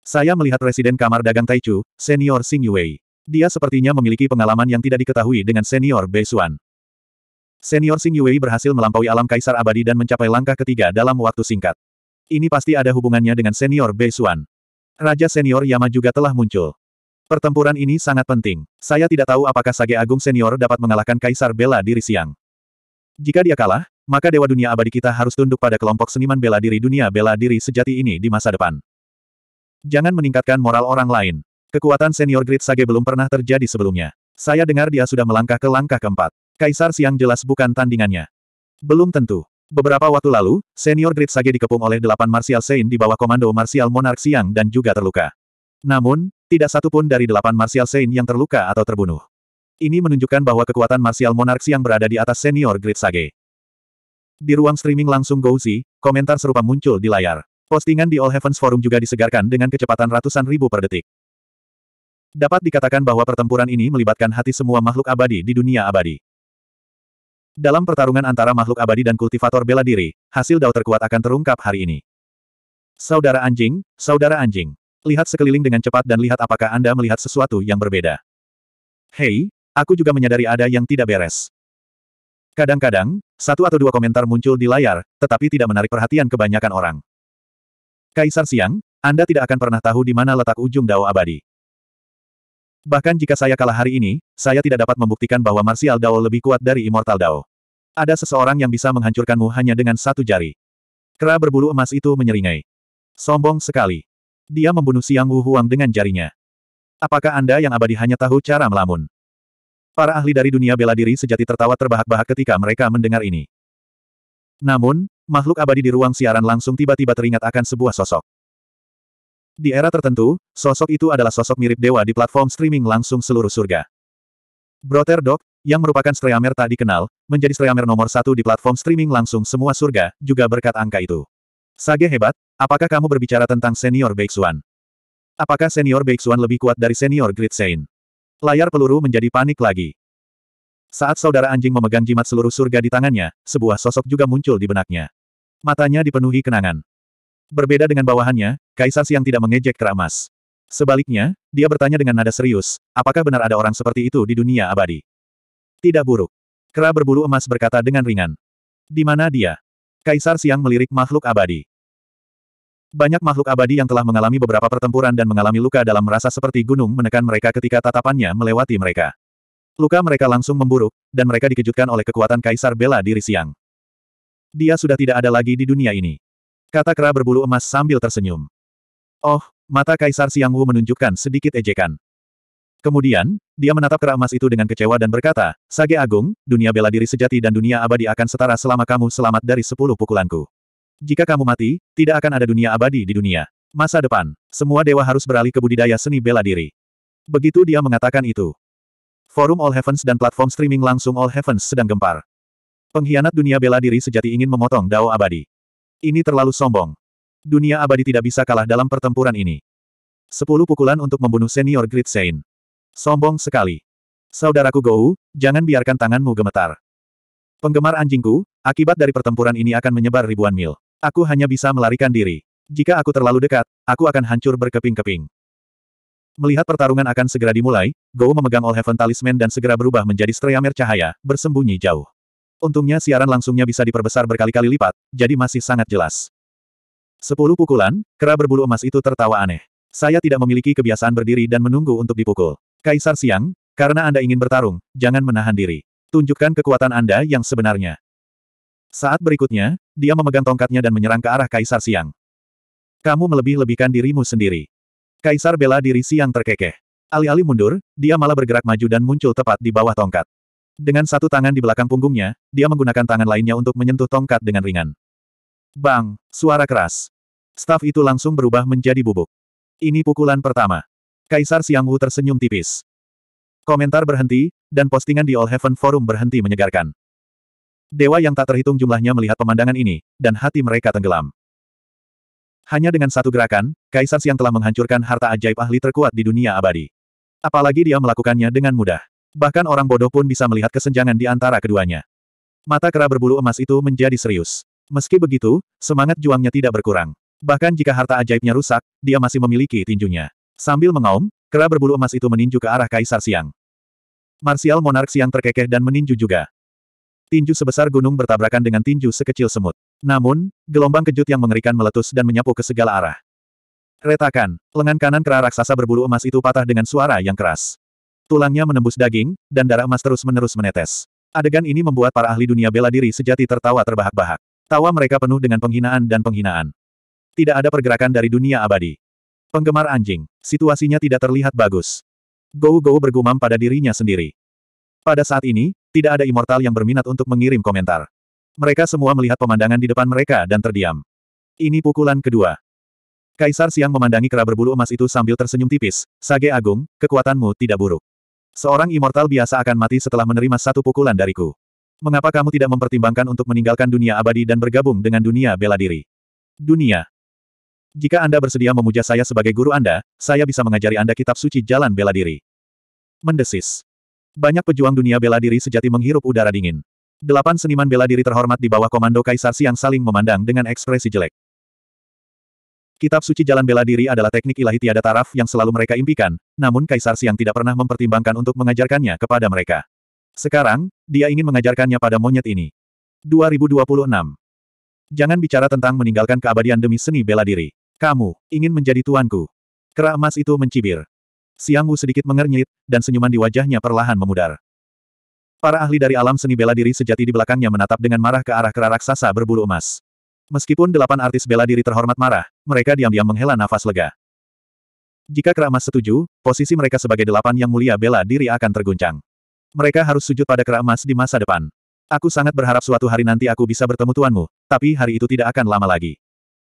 Speaker 1: Saya melihat Residen Kamar Dagang Taichu, Senior Xing Yuei. Dia sepertinya memiliki pengalaman yang tidak diketahui dengan Senior Bei Xuan. Senior Xing Yuei berhasil melampaui alam kaisar abadi dan mencapai langkah ketiga dalam waktu singkat. Ini pasti ada hubungannya dengan Senior Bei Xuan. Raja Senior Yama juga telah muncul. Pertempuran ini sangat penting. Saya tidak tahu apakah Sage Agung Senior dapat mengalahkan Kaisar Bela Diri Siang. Jika dia kalah, maka Dewa Dunia Abadi kita harus tunduk pada kelompok seniman bela diri dunia bela diri sejati ini di masa depan. Jangan meningkatkan moral orang lain. Kekuatan senior Grid Sage belum pernah terjadi sebelumnya. Saya dengar dia sudah melangkah ke langkah keempat. Kaisar Siang jelas bukan tandingannya. Belum tentu. Beberapa waktu lalu, senior Grid Sage dikepung oleh delapan Martial Saint di bawah komando Martial Monarch Siang dan juga terluka. Namun, tidak satu pun dari delapan Martial Saint yang terluka atau terbunuh. Ini menunjukkan bahwa kekuatan Martial Monarch Siang berada di atas senior Grid Sage. Di ruang streaming langsung Gouzi, komentar serupa muncul di layar. Postingan di All Heavens Forum juga disegarkan dengan kecepatan ratusan ribu per detik. Dapat dikatakan bahwa pertempuran ini melibatkan hati semua makhluk abadi di dunia abadi. Dalam pertarungan antara makhluk abadi dan kultivator bela diri, hasil dao terkuat akan terungkap hari ini. Saudara anjing, saudara anjing. Lihat sekeliling dengan cepat dan lihat apakah Anda melihat sesuatu yang berbeda. Hei, aku juga menyadari ada yang tidak beres. Kadang-kadang, satu atau dua komentar muncul di layar, tetapi tidak menarik perhatian kebanyakan orang. Kaisar Siang, Anda tidak akan pernah tahu di mana letak ujung dao abadi. Bahkan jika saya kalah hari ini, saya tidak dapat membuktikan bahwa Martial Dao lebih kuat dari Immortal Dao. Ada seseorang yang bisa menghancurkanmu hanya dengan satu jari. Kera berbulu emas itu menyeringai. Sombong sekali. Dia membunuh Siang Wu Huang dengan jarinya. Apakah Anda yang abadi hanya tahu cara melamun? Para ahli dari dunia bela diri sejati tertawa terbahak-bahak ketika mereka mendengar ini. Namun, makhluk abadi di ruang siaran langsung tiba-tiba teringat akan sebuah sosok. Di era tertentu, sosok itu adalah sosok mirip dewa di platform streaming langsung seluruh surga. Brother Dog, yang merupakan streamer tak dikenal, menjadi streamer nomor satu di platform streaming langsung semua surga, juga berkat angka itu. Sage hebat, apakah kamu berbicara tentang senior Beixuan? Apakah senior Beixuan lebih kuat dari senior Grid Saint? Layar peluru menjadi panik lagi. Saat saudara anjing memegang jimat seluruh surga di tangannya, sebuah sosok juga muncul di benaknya. Matanya dipenuhi kenangan. Berbeda dengan bawahannya, Kaisar Siang tidak mengejek keramas. Sebaliknya, dia bertanya dengan nada serius, apakah benar ada orang seperti itu di dunia abadi? Tidak buruk. Kera berbulu emas berkata dengan ringan. Di mana dia? Kaisar Siang melirik makhluk abadi. Banyak makhluk abadi yang telah mengalami beberapa pertempuran dan mengalami luka dalam merasa seperti gunung menekan mereka ketika tatapannya melewati mereka. Luka mereka langsung memburuk, dan mereka dikejutkan oleh kekuatan Kaisar Bela Diri Siang. Dia sudah tidak ada lagi di dunia ini. Kata kera berbulu emas sambil tersenyum. Oh, mata Kaisar Siang Wu menunjukkan sedikit ejekan. Kemudian, dia menatap kera emas itu dengan kecewa dan berkata, Sage Agung, dunia bela diri sejati dan dunia abadi akan setara selama kamu selamat dari sepuluh pukulanku. Jika kamu mati, tidak akan ada dunia abadi di dunia. Masa depan, semua dewa harus beralih ke budidaya seni bela diri. Begitu dia mengatakan itu. Forum All Heavens dan platform streaming langsung All Heavens sedang gempar. Pengkhianat dunia bela diri sejati ingin memotong Dao abadi. Ini terlalu sombong. Dunia abadi tidak bisa kalah dalam pertempuran ini. Sepuluh pukulan untuk membunuh senior Grid Sein. Sombong sekali. Saudaraku Gou, jangan biarkan tanganmu gemetar. Penggemar anjingku, akibat dari pertempuran ini akan menyebar ribuan mil. Aku hanya bisa melarikan diri. Jika aku terlalu dekat, aku akan hancur berkeping-keping. Melihat pertarungan akan segera dimulai, Gou memegang All Heaven Talisman dan segera berubah menjadi streamer cahaya, bersembunyi jauh. Untungnya siaran langsungnya bisa diperbesar berkali-kali lipat, jadi masih sangat jelas. Sepuluh pukulan, kera berbulu emas itu tertawa aneh. Saya tidak memiliki kebiasaan berdiri dan menunggu untuk dipukul. Kaisar Siang, karena Anda ingin bertarung, jangan menahan diri. Tunjukkan kekuatan Anda yang sebenarnya. Saat berikutnya, dia memegang tongkatnya dan menyerang ke arah Kaisar Siang. Kamu melebih-lebihkan dirimu sendiri. Kaisar bela diri Siang terkekeh. Alih-alih mundur, dia malah bergerak maju dan muncul tepat di bawah tongkat. Dengan satu tangan di belakang punggungnya, dia menggunakan tangan lainnya untuk menyentuh tongkat dengan ringan. Bang! Suara keras. Staf itu langsung berubah menjadi bubuk. Ini pukulan pertama. Kaisar Siang Wu tersenyum tipis. Komentar berhenti, dan postingan di All Heaven Forum berhenti menyegarkan. Dewa yang tak terhitung jumlahnya melihat pemandangan ini, dan hati mereka tenggelam. Hanya dengan satu gerakan, Kaisar Siang telah menghancurkan harta ajaib ahli terkuat di dunia abadi. Apalagi dia melakukannya dengan mudah. Bahkan orang bodoh pun bisa melihat kesenjangan di antara keduanya. Mata kera berbulu emas itu menjadi serius. Meski begitu, semangat juangnya tidak berkurang. Bahkan jika harta ajaibnya rusak, dia masih memiliki tinjunya. Sambil mengaum, kera berbulu emas itu meninju ke arah Kaisar Siang. Martial Monark Siang terkekeh dan meninju juga. Tinju sebesar gunung bertabrakan dengan tinju sekecil semut. Namun, gelombang kejut yang mengerikan meletus dan menyapu ke segala arah. Retakan, lengan kanan kera raksasa berbulu emas itu patah dengan suara yang keras. Tulangnya menembus daging, dan darah emas terus-menerus menetes. Adegan ini membuat para ahli dunia bela diri sejati tertawa terbahak-bahak. Tawa mereka penuh dengan penghinaan dan penghinaan. Tidak ada pergerakan dari dunia abadi. Penggemar anjing, situasinya tidak terlihat bagus. Gou-Gou bergumam pada dirinya sendiri. Pada saat ini, tidak ada immortal yang berminat untuk mengirim komentar. Mereka semua melihat pemandangan di depan mereka dan terdiam. Ini pukulan kedua. Kaisar Siang memandangi kera berbulu emas itu sambil tersenyum tipis. Sage Agung, kekuatanmu tidak buruk. Seorang immortal biasa akan mati setelah menerima satu pukulan dariku. Mengapa kamu tidak mempertimbangkan untuk meninggalkan dunia abadi dan bergabung dengan dunia bela diri? Dunia. Jika Anda bersedia memuja saya sebagai guru Anda, saya bisa mengajari Anda kitab suci jalan bela diri. Mendesis. Banyak pejuang dunia bela diri sejati menghirup udara dingin. Delapan seniman bela diri terhormat di bawah komando Kaisar Siang saling memandang dengan ekspresi jelek. Kitab suci jalan bela diri adalah teknik ilahi tiada taraf yang selalu mereka impikan, namun Kaisar Siang tidak pernah mempertimbangkan untuk mengajarkannya kepada mereka. Sekarang, dia ingin mengajarkannya pada monyet ini. 2026. Jangan bicara tentang meninggalkan keabadian demi seni bela diri. Kamu, ingin menjadi tuanku. Kera emas itu mencibir. Siang Wu sedikit mengernyit, dan senyuman di wajahnya perlahan memudar. Para ahli dari alam seni bela diri sejati di belakangnya menatap dengan marah ke arah kera raksasa berbulu emas. Meskipun delapan artis bela diri terhormat marah, mereka diam-diam menghela nafas lega. Jika Keramas setuju, posisi mereka sebagai delapan yang mulia bela diri akan terguncang. Mereka harus sujud pada Keramas di masa depan. Aku sangat berharap suatu hari nanti aku bisa bertemu tuanmu, tapi hari itu tidak akan lama lagi.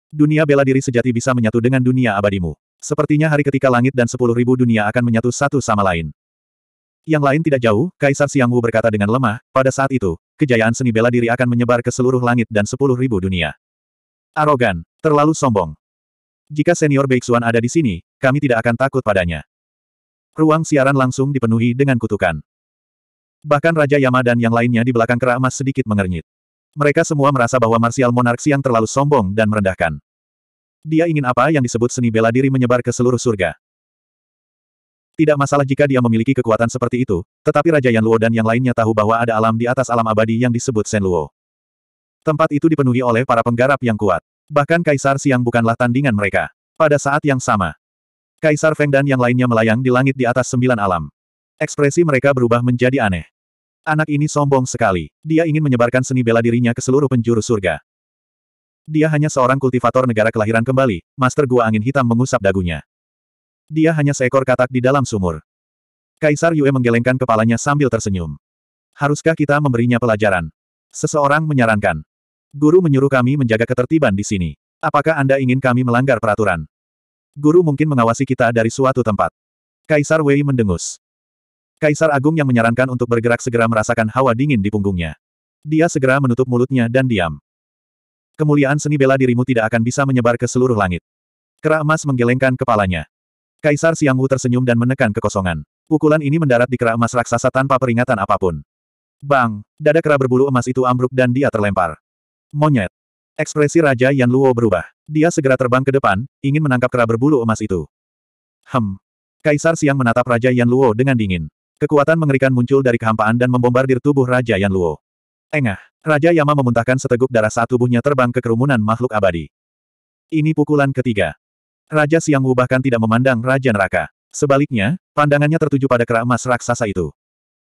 Speaker 1: Dunia bela diri sejati bisa menyatu dengan dunia abadimu. Sepertinya hari ketika langit dan sepuluh ribu dunia akan menyatu satu sama lain. Yang lain tidak jauh, Kaisar Siang berkata dengan lemah, pada saat itu, kejayaan seni bela diri akan menyebar ke seluruh langit dan sepuluh ribu dunia. Arogan, terlalu sombong. Jika senior Beixuan ada di sini, kami tidak akan takut padanya. Ruang siaran langsung dipenuhi dengan kutukan. Bahkan Raja Yama dan yang lainnya di belakang kera emas sedikit mengernyit. Mereka semua merasa bahwa Martial Monarch yang terlalu sombong dan merendahkan. Dia ingin apa yang disebut seni bela diri menyebar ke seluruh surga. Tidak masalah jika dia memiliki kekuatan seperti itu, tetapi Raja Yan Luo dan yang lainnya tahu bahwa ada alam di atas alam abadi yang disebut Sen Luo. Tempat itu dipenuhi oleh para penggarap yang kuat. Bahkan Kaisar Siang bukanlah tandingan mereka. Pada saat yang sama, Kaisar Feng dan yang lainnya melayang di langit di atas sembilan alam. Ekspresi mereka berubah menjadi aneh. Anak ini sombong sekali. Dia ingin menyebarkan seni bela dirinya ke seluruh penjuru surga. Dia hanya seorang kultivator negara kelahiran kembali, Master Gua Angin Hitam mengusap dagunya. Dia hanya seekor katak di dalam sumur. Kaisar Yue menggelengkan kepalanya sambil tersenyum. Haruskah kita memberinya pelajaran? Seseorang menyarankan. Guru menyuruh kami menjaga ketertiban di sini. Apakah Anda ingin kami melanggar peraturan? Guru mungkin mengawasi kita dari suatu tempat. Kaisar Wei mendengus. Kaisar Agung yang menyarankan untuk bergerak segera merasakan hawa dingin di punggungnya. Dia segera menutup mulutnya dan diam. Kemuliaan seni bela dirimu tidak akan bisa menyebar ke seluruh langit. Kera emas menggelengkan kepalanya. Kaisar Siang Wu tersenyum dan menekan kekosongan. Pukulan ini mendarat di kera emas raksasa tanpa peringatan apapun. Bang, dada kera berbulu emas itu ambruk dan dia terlempar. Monyet. Ekspresi Raja Yan Luo berubah. Dia segera terbang ke depan, ingin menangkap kera berbulu emas itu. Hem. Kaisar Siang menatap Raja Yan Luo dengan dingin. Kekuatan mengerikan muncul dari kehampaan dan membombardir tubuh Raja Yan Luo. Engah. Raja Yama memuntahkan seteguk darah saat tubuhnya terbang ke kerumunan makhluk abadi. Ini pukulan ketiga. Raja Siang Wu bahkan tidak memandang Raja Neraka. Sebaliknya, pandangannya tertuju pada kera emas raksasa itu.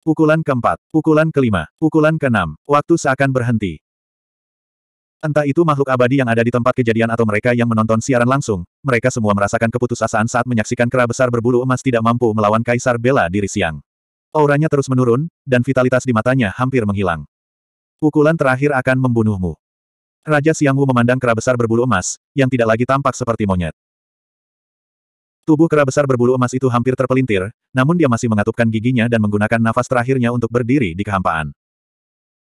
Speaker 1: Pukulan keempat, pukulan kelima, pukulan keenam, waktu seakan berhenti. Entah itu makhluk abadi yang ada di tempat kejadian atau mereka yang menonton siaran langsung, mereka semua merasakan keputusasaan saat menyaksikan kera besar berbulu emas tidak mampu melawan Kaisar Bela diri siang. Auranya terus menurun, dan vitalitas di matanya hampir menghilang. Pukulan terakhir akan membunuhmu. Raja Siangwu memandang kera besar berbulu emas, yang tidak lagi tampak seperti monyet. Tubuh kera besar berbulu emas itu hampir terpelintir, namun dia masih mengatupkan giginya dan menggunakan nafas terakhirnya untuk berdiri di kehampaan.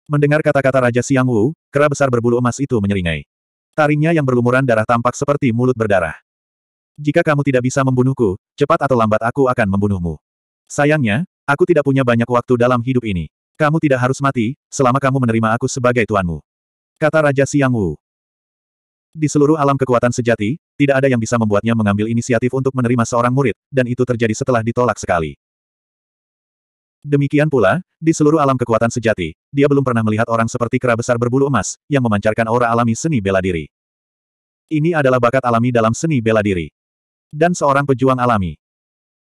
Speaker 1: Mendengar kata-kata Raja Siang Wu, kera besar berbulu emas itu menyeringai. Taringnya yang berlumuran darah tampak seperti mulut berdarah. Jika kamu tidak bisa membunuhku, cepat atau lambat aku akan membunuhmu. Sayangnya, aku tidak punya banyak waktu dalam hidup ini. Kamu tidak harus mati, selama kamu menerima aku sebagai tuanmu. Kata Raja Siang Wu. Di seluruh alam kekuatan sejati, tidak ada yang bisa membuatnya mengambil inisiatif untuk menerima seorang murid, dan itu terjadi setelah ditolak sekali. Demikian pula, di seluruh alam kekuatan sejati, dia belum pernah melihat orang seperti kera besar berbulu emas, yang memancarkan aura alami seni bela diri. Ini adalah bakat alami dalam seni bela diri. Dan seorang pejuang alami.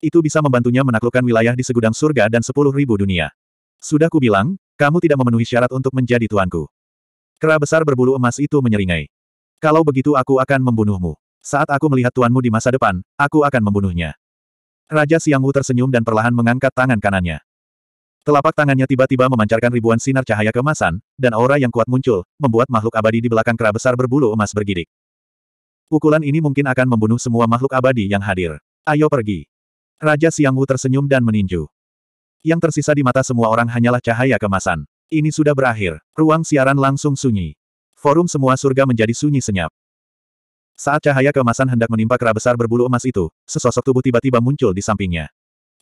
Speaker 1: Itu bisa membantunya menaklukkan wilayah di segudang surga dan sepuluh ribu dunia. Sudah kubilang, kamu tidak memenuhi syarat untuk menjadi tuanku. Kera besar berbulu emas itu menyeringai. Kalau begitu aku akan membunuhmu. Saat aku melihat tuanmu di masa depan, aku akan membunuhnya. Raja Siang Wu tersenyum dan perlahan mengangkat tangan kanannya. Telapak tangannya tiba-tiba memancarkan ribuan sinar cahaya kemasan, dan aura yang kuat muncul, membuat makhluk abadi di belakang kera besar berbulu emas bergidik. Pukulan ini mungkin akan membunuh semua makhluk abadi yang hadir. Ayo pergi. Raja Siang Wu tersenyum dan meninju. Yang tersisa di mata semua orang hanyalah cahaya kemasan. Ini sudah berakhir. Ruang siaran langsung sunyi. Forum semua surga menjadi sunyi senyap. Saat cahaya kemasan hendak menimpa kera besar berbulu emas itu, sesosok tubuh tiba-tiba muncul di sampingnya.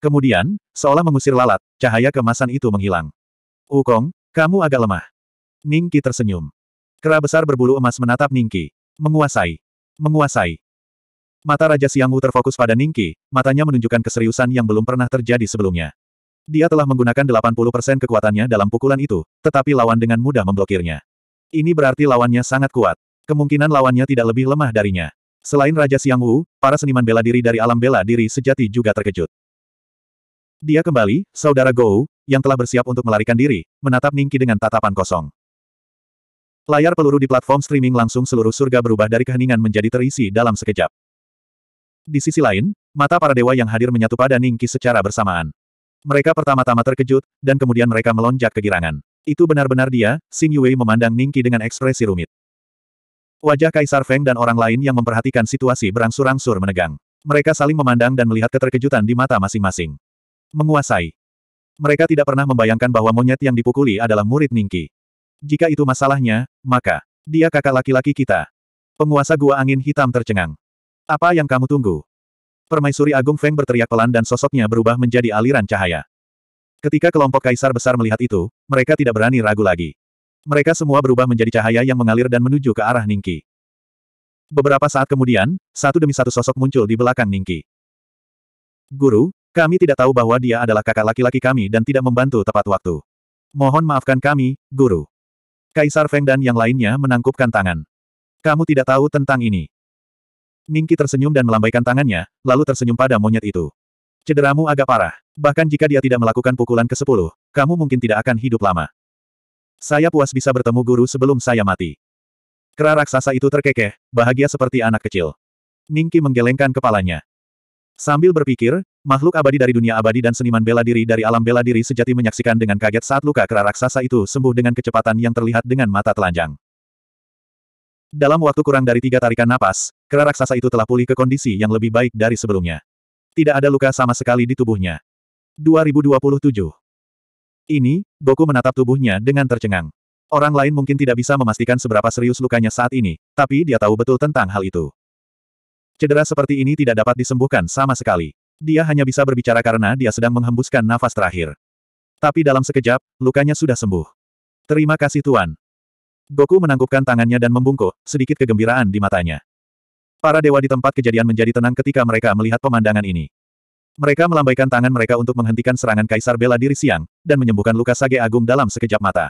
Speaker 1: Kemudian, seolah mengusir lalat, cahaya kemasan itu menghilang. Ukong, kamu agak lemah. Ningki tersenyum. Kera besar berbulu emas menatap Ningki. Menguasai. Menguasai. Mata Raja Siangwu terfokus pada Ningki, matanya menunjukkan keseriusan yang belum pernah terjadi sebelumnya. Dia telah menggunakan 80% kekuatannya dalam pukulan itu, tetapi lawan dengan mudah memblokirnya. Ini berarti lawannya sangat kuat. Kemungkinan lawannya tidak lebih lemah darinya. Selain Raja Siangwu, para seniman bela diri dari alam bela diri sejati juga terkejut. Dia kembali, saudara Gou, yang telah bersiap untuk melarikan diri, menatap Ningki dengan tatapan kosong. Layar peluru di platform streaming langsung seluruh surga berubah dari keheningan menjadi terisi dalam sekejap. Di sisi lain, mata para dewa yang hadir menyatu pada Ningki secara bersamaan. Mereka pertama-tama terkejut, dan kemudian mereka melonjak kegirangan. Itu benar-benar dia, Xing Yue memandang Ningki dengan ekspresi rumit. Wajah Kaisar Feng dan orang lain yang memperhatikan situasi berangsur-angsur menegang. Mereka saling memandang dan melihat keterkejutan di mata masing-masing. Menguasai. Mereka tidak pernah membayangkan bahwa monyet yang dipukuli adalah murid Ningki. Jika itu masalahnya, maka dia kakak laki-laki kita. Penguasa gua angin hitam tercengang. Apa yang kamu tunggu? Permaisuri Agung Feng berteriak pelan dan sosoknya berubah menjadi aliran cahaya. Ketika kelompok kaisar besar melihat itu, mereka tidak berani ragu lagi. Mereka semua berubah menjadi cahaya yang mengalir dan menuju ke arah Ningki. Beberapa saat kemudian, satu demi satu sosok muncul di belakang Ningki. Guru, kami tidak tahu bahwa dia adalah kakak laki-laki kami dan tidak membantu tepat waktu. Mohon maafkan kami, guru. Kaisar Feng dan yang lainnya menangkupkan tangan. Kamu tidak tahu tentang ini. Ningki tersenyum dan melambaikan tangannya, lalu tersenyum pada monyet itu. Cederamu agak parah. Bahkan jika dia tidak melakukan pukulan ke-10, kamu mungkin tidak akan hidup lama. Saya puas bisa bertemu guru sebelum saya mati. Kera raksasa itu terkekeh, bahagia seperti anak kecil. Ningki menggelengkan kepalanya. Sambil berpikir, makhluk abadi dari dunia abadi dan seniman bela diri dari alam bela diri sejati menyaksikan dengan kaget saat luka kera raksasa itu sembuh dengan kecepatan yang terlihat dengan mata telanjang. Dalam waktu kurang dari tiga tarikan napas, kera raksasa itu telah pulih ke kondisi yang lebih baik dari sebelumnya. Tidak ada luka sama sekali di tubuhnya. 2027 Ini, Goku menatap tubuhnya dengan tercengang. Orang lain mungkin tidak bisa memastikan seberapa serius lukanya saat ini, tapi dia tahu betul tentang hal itu. Cedera seperti ini tidak dapat disembuhkan sama sekali. Dia hanya bisa berbicara karena dia sedang menghembuskan nafas terakhir. Tapi dalam sekejap, lukanya sudah sembuh. Terima kasih Tuan. Goku menangkupkan tangannya dan membungkuk, sedikit kegembiraan di matanya. Para dewa di tempat kejadian menjadi tenang ketika mereka melihat pemandangan ini. Mereka melambaikan tangan mereka untuk menghentikan serangan Kaisar Bela Diri Siang, dan menyembuhkan luka Sage Agung dalam sekejap mata.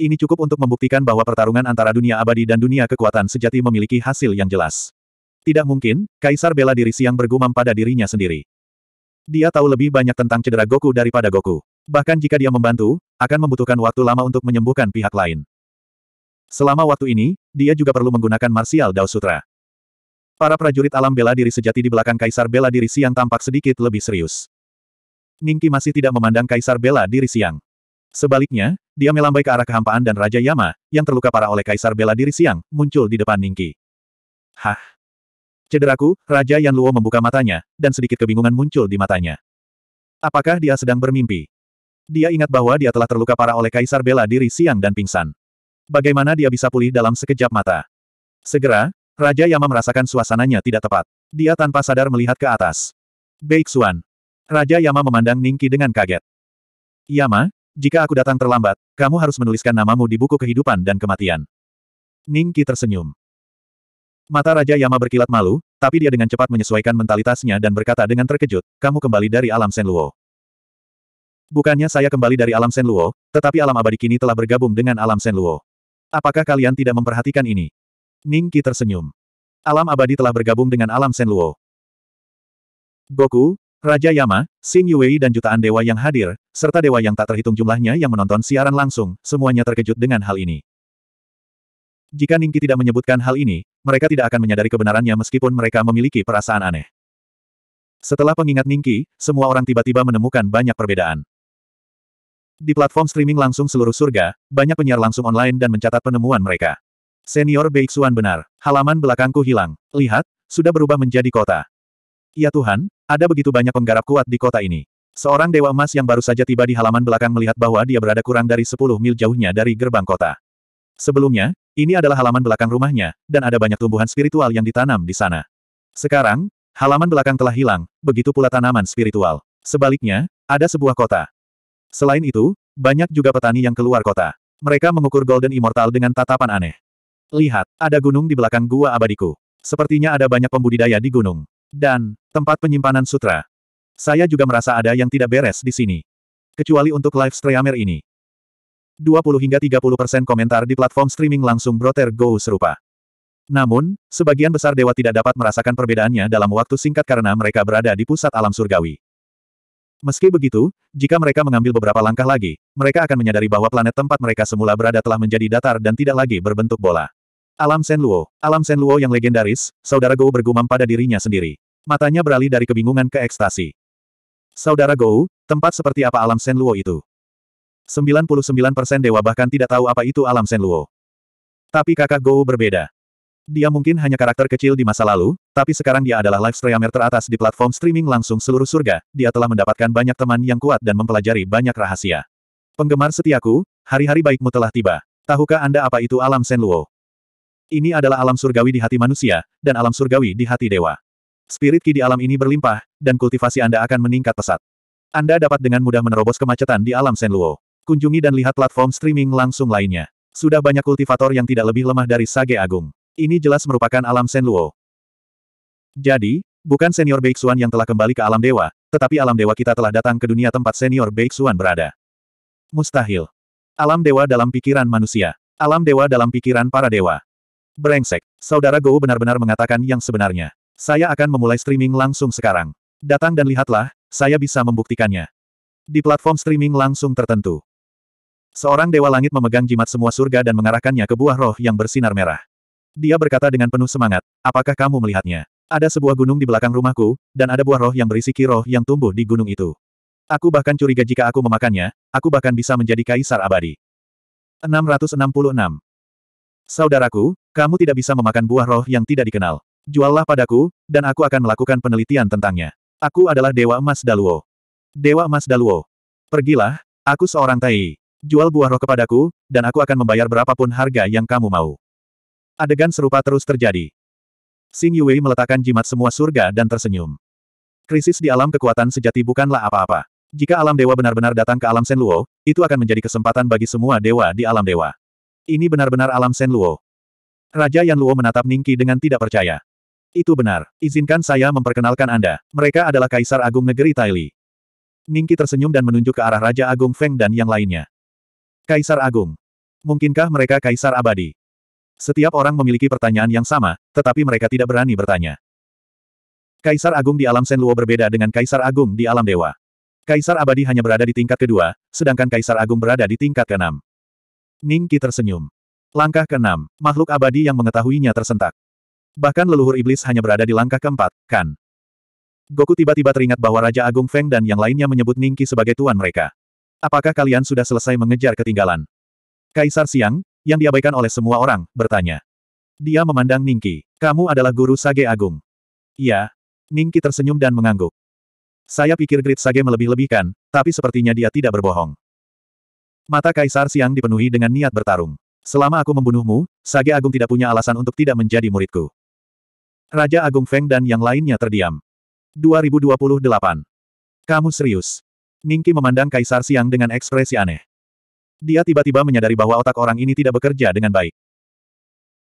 Speaker 1: Ini cukup untuk membuktikan bahwa pertarungan antara dunia abadi dan dunia kekuatan sejati memiliki hasil yang jelas. Tidak mungkin, Kaisar bela diri siang bergumam pada dirinya sendiri. Dia tahu lebih banyak tentang cedera Goku daripada Goku. Bahkan jika dia membantu, akan membutuhkan waktu lama untuk menyembuhkan pihak lain. Selama waktu ini, dia juga perlu menggunakan Martial Dao Sutra. Para prajurit alam bela diri sejati di belakang Kaisar bela diri siang tampak sedikit lebih serius. Ningki masih tidak memandang Kaisar bela diri siang. Sebaliknya, dia melambai ke arah kehampaan dan Raja Yama, yang terluka parah oleh Kaisar bela diri siang, muncul di depan Ningki. Hah? Cederaku, Raja Yan Luo membuka matanya, dan sedikit kebingungan muncul di matanya. Apakah dia sedang bermimpi? Dia ingat bahwa dia telah terluka parah oleh Kaisar Bela diri siang dan pingsan. Bagaimana dia bisa pulih dalam sekejap mata? Segera, Raja Yama merasakan suasananya tidak tepat. Dia tanpa sadar melihat ke atas. Baik Xuan. Raja Yama memandang Ningki dengan kaget. Yama, jika aku datang terlambat, kamu harus menuliskan namamu di buku kehidupan dan kematian. Ningki tersenyum. Mata Raja Yama berkilat malu, tapi dia dengan cepat menyesuaikan mentalitasnya dan berkata dengan terkejut, kamu kembali dari alam Senluo. Bukannya saya kembali dari alam Senluo, tetapi alam abadi kini telah bergabung dengan alam Senluo. Apakah kalian tidak memperhatikan ini? Ning Qi tersenyum. Alam abadi telah bergabung dengan alam Senluo. Goku, Raja Yama, Xing Yuei dan jutaan dewa yang hadir, serta dewa yang tak terhitung jumlahnya yang menonton siaran langsung, semuanya terkejut dengan hal ini. Jika Ningki tidak menyebutkan hal ini, mereka tidak akan menyadari kebenarannya meskipun mereka memiliki perasaan aneh. Setelah pengingat Ningki, semua orang tiba-tiba menemukan banyak perbedaan. Di platform streaming langsung seluruh surga, banyak penyiar langsung online dan mencatat penemuan mereka. Senior Beixuan benar. Halaman belakangku hilang. Lihat, sudah berubah menjadi kota. Ya Tuhan, ada begitu banyak penggarap kuat di kota ini. Seorang dewa emas yang baru saja tiba di halaman belakang melihat bahwa dia berada kurang dari 10 mil jauhnya dari gerbang kota. Sebelumnya, ini adalah halaman belakang rumahnya, dan ada banyak tumbuhan spiritual yang ditanam di sana. Sekarang, halaman belakang telah hilang, begitu pula tanaman spiritual. Sebaliknya, ada sebuah kota. Selain itu, banyak juga petani yang keluar kota. Mereka mengukur Golden Immortal dengan tatapan aneh. Lihat, ada gunung di belakang gua abadiku. Sepertinya ada banyak pembudidaya di gunung. Dan, tempat penyimpanan sutra. Saya juga merasa ada yang tidak beres di sini. Kecuali untuk live streamer ini. 20 hingga 30 persen komentar di platform streaming langsung Broter Go serupa. Namun, sebagian besar dewa tidak dapat merasakan perbedaannya dalam waktu singkat karena mereka berada di pusat alam surgawi. Meski begitu, jika mereka mengambil beberapa langkah lagi, mereka akan menyadari bahwa planet tempat mereka semula berada telah menjadi datar dan tidak lagi berbentuk bola. Alam Senluo, alam Senluo yang legendaris, saudara Go bergumam pada dirinya sendiri. Matanya beralih dari kebingungan ke ekstasi. Saudara Go, tempat seperti apa alam Senluo itu? 99% dewa bahkan tidak tahu apa itu alam Senluo. Tapi kakak Gou berbeda. Dia mungkin hanya karakter kecil di masa lalu, tapi sekarang dia adalah live streamer teratas di platform streaming langsung seluruh surga. Dia telah mendapatkan banyak teman yang kuat dan mempelajari banyak rahasia. Penggemar setiaku, hari-hari baikmu telah tiba. Tahukah Anda apa itu alam Senluo? Ini adalah alam surgawi di hati manusia, dan alam surgawi di hati dewa. Spirit ki di alam ini berlimpah, dan kultivasi Anda akan meningkat pesat. Anda dapat dengan mudah menerobos kemacetan di alam Senluo. Kunjungi dan lihat platform streaming langsung lainnya. Sudah banyak kultivator yang tidak lebih lemah dari Sage Agung. Ini jelas merupakan alam Senluo. Jadi, bukan senior Beixuan yang telah kembali ke alam dewa, tetapi alam dewa kita telah datang ke dunia tempat senior Beixuan berada. Mustahil. Alam dewa dalam pikiran manusia. Alam dewa dalam pikiran para dewa. Brengsek. Saudara Gou benar-benar mengatakan yang sebenarnya. Saya akan memulai streaming langsung sekarang. Datang dan lihatlah, saya bisa membuktikannya. Di platform streaming langsung tertentu. Seorang dewa langit memegang jimat semua surga dan mengarahkannya ke buah roh yang bersinar merah. Dia berkata dengan penuh semangat, apakah kamu melihatnya? Ada sebuah gunung di belakang rumahku, dan ada buah roh yang berisi kiroh yang tumbuh di gunung itu. Aku bahkan curiga jika aku memakannya, aku bahkan bisa menjadi kaisar abadi. 666. Saudaraku, kamu tidak bisa memakan buah roh yang tidak dikenal. Juallah padaku, dan aku akan melakukan penelitian tentangnya. Aku adalah Dewa Emas Daluo. Dewa Emas Daluo. Pergilah, aku seorang Tai. Jual buah roh kepadaku, dan aku akan membayar berapapun harga yang kamu mau. Adegan serupa terus terjadi. Sing Yue meletakkan jimat semua surga dan tersenyum. Krisis di alam kekuatan sejati bukanlah apa-apa. Jika alam dewa benar-benar datang ke alam Senluo, itu akan menjadi kesempatan bagi semua dewa di alam dewa. Ini benar-benar alam Senluo. Raja Yan Luo menatap Ningki dengan tidak percaya. Itu benar. Izinkan saya memperkenalkan Anda. Mereka adalah Kaisar Agung Negeri Taili. Ningki tersenyum dan menunjuk ke arah Raja Agung Feng dan yang lainnya. Kaisar Agung. Mungkinkah mereka kaisar abadi? Setiap orang memiliki pertanyaan yang sama, tetapi mereka tidak berani bertanya. Kaisar Agung di alam Senluo berbeda dengan Kaisar Agung di alam Dewa. Kaisar abadi hanya berada di tingkat kedua, sedangkan Kaisar Agung berada di tingkat keenam. Ning Qi tersenyum. Langkah keenam, makhluk abadi yang mengetahuinya tersentak. Bahkan leluhur iblis hanya berada di langkah keempat, kan? Goku tiba-tiba teringat bahwa Raja Agung Feng dan yang lainnya menyebut Ningki sebagai tuan mereka. Apakah kalian sudah selesai mengejar ketinggalan? Kaisar Siang, yang diabaikan oleh semua orang, bertanya. Dia memandang Ningki. Kamu adalah guru Sage Agung. Iya. Ningki tersenyum dan mengangguk. Saya pikir Grid Sage melebih-lebihkan, tapi sepertinya dia tidak berbohong. Mata Kaisar Siang dipenuhi dengan niat bertarung. Selama aku membunuhmu, Sage Agung tidak punya alasan untuk tidak menjadi muridku. Raja Agung Feng dan yang lainnya terdiam. 2028. Kamu serius? Ningki memandang Kaisar Siang dengan ekspresi aneh. Dia tiba-tiba menyadari bahwa otak orang ini tidak bekerja dengan baik.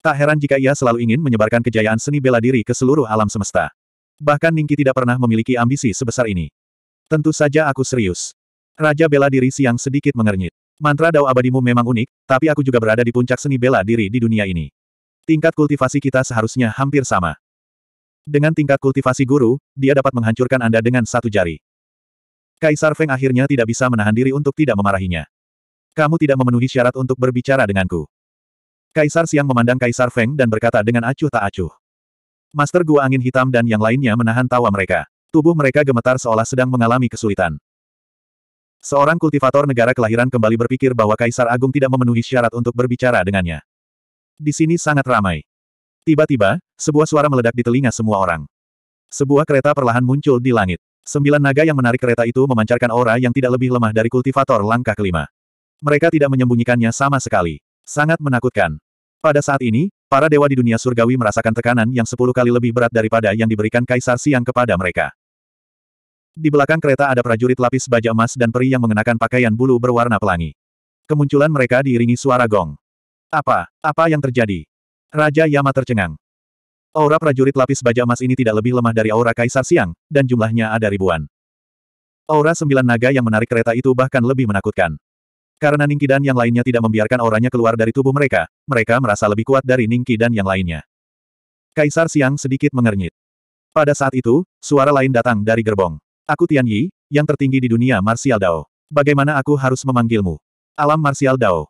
Speaker 1: Tak heran jika ia selalu ingin menyebarkan kejayaan seni bela diri ke seluruh alam semesta. Bahkan Ningki tidak pernah memiliki ambisi sebesar ini. Tentu saja aku serius. Raja bela diri siang sedikit mengernyit. Mantra dao abadimu memang unik, tapi aku juga berada di puncak seni bela diri di dunia ini. Tingkat kultivasi kita seharusnya hampir sama. Dengan tingkat kultivasi guru, dia dapat menghancurkan Anda dengan satu jari. Kaisar Feng akhirnya tidak bisa menahan diri untuk tidak memarahinya. Kamu tidak memenuhi syarat untuk berbicara denganku. Kaisar Siang memandang Kaisar Feng dan berkata dengan acuh tak acuh. Master Gua Angin Hitam dan yang lainnya menahan tawa mereka. Tubuh mereka gemetar seolah sedang mengalami kesulitan. Seorang kultivator negara kelahiran kembali berpikir bahwa Kaisar Agung tidak memenuhi syarat untuk berbicara dengannya. Di sini sangat ramai. Tiba-tiba, sebuah suara meledak di telinga semua orang. Sebuah kereta perlahan muncul di langit. Sembilan naga yang menarik kereta itu memancarkan aura yang tidak lebih lemah dari kultivator langkah kelima. Mereka tidak menyembunyikannya sama sekali. Sangat menakutkan. Pada saat ini, para dewa di dunia surgawi merasakan tekanan yang sepuluh kali lebih berat daripada yang diberikan Kaisar Siang kepada mereka. Di belakang kereta ada prajurit lapis baja emas dan peri yang mengenakan pakaian bulu berwarna pelangi. Kemunculan mereka diiringi suara gong. Apa? Apa yang terjadi? Raja Yama tercengang. Aura prajurit lapis baja emas ini tidak lebih lemah dari aura Kaisar Siang, dan jumlahnya ada ribuan. Aura sembilan naga yang menarik kereta itu bahkan lebih menakutkan. Karena Ningki dan yang lainnya tidak membiarkan auranya keluar dari tubuh mereka, mereka merasa lebih kuat dari Ningki dan yang lainnya. Kaisar Siang sedikit mengernyit. Pada saat itu, suara lain datang dari gerbong. Aku Tian Yi, yang tertinggi di dunia Martial Dao. Bagaimana aku harus memanggilmu? Alam Martial Dao.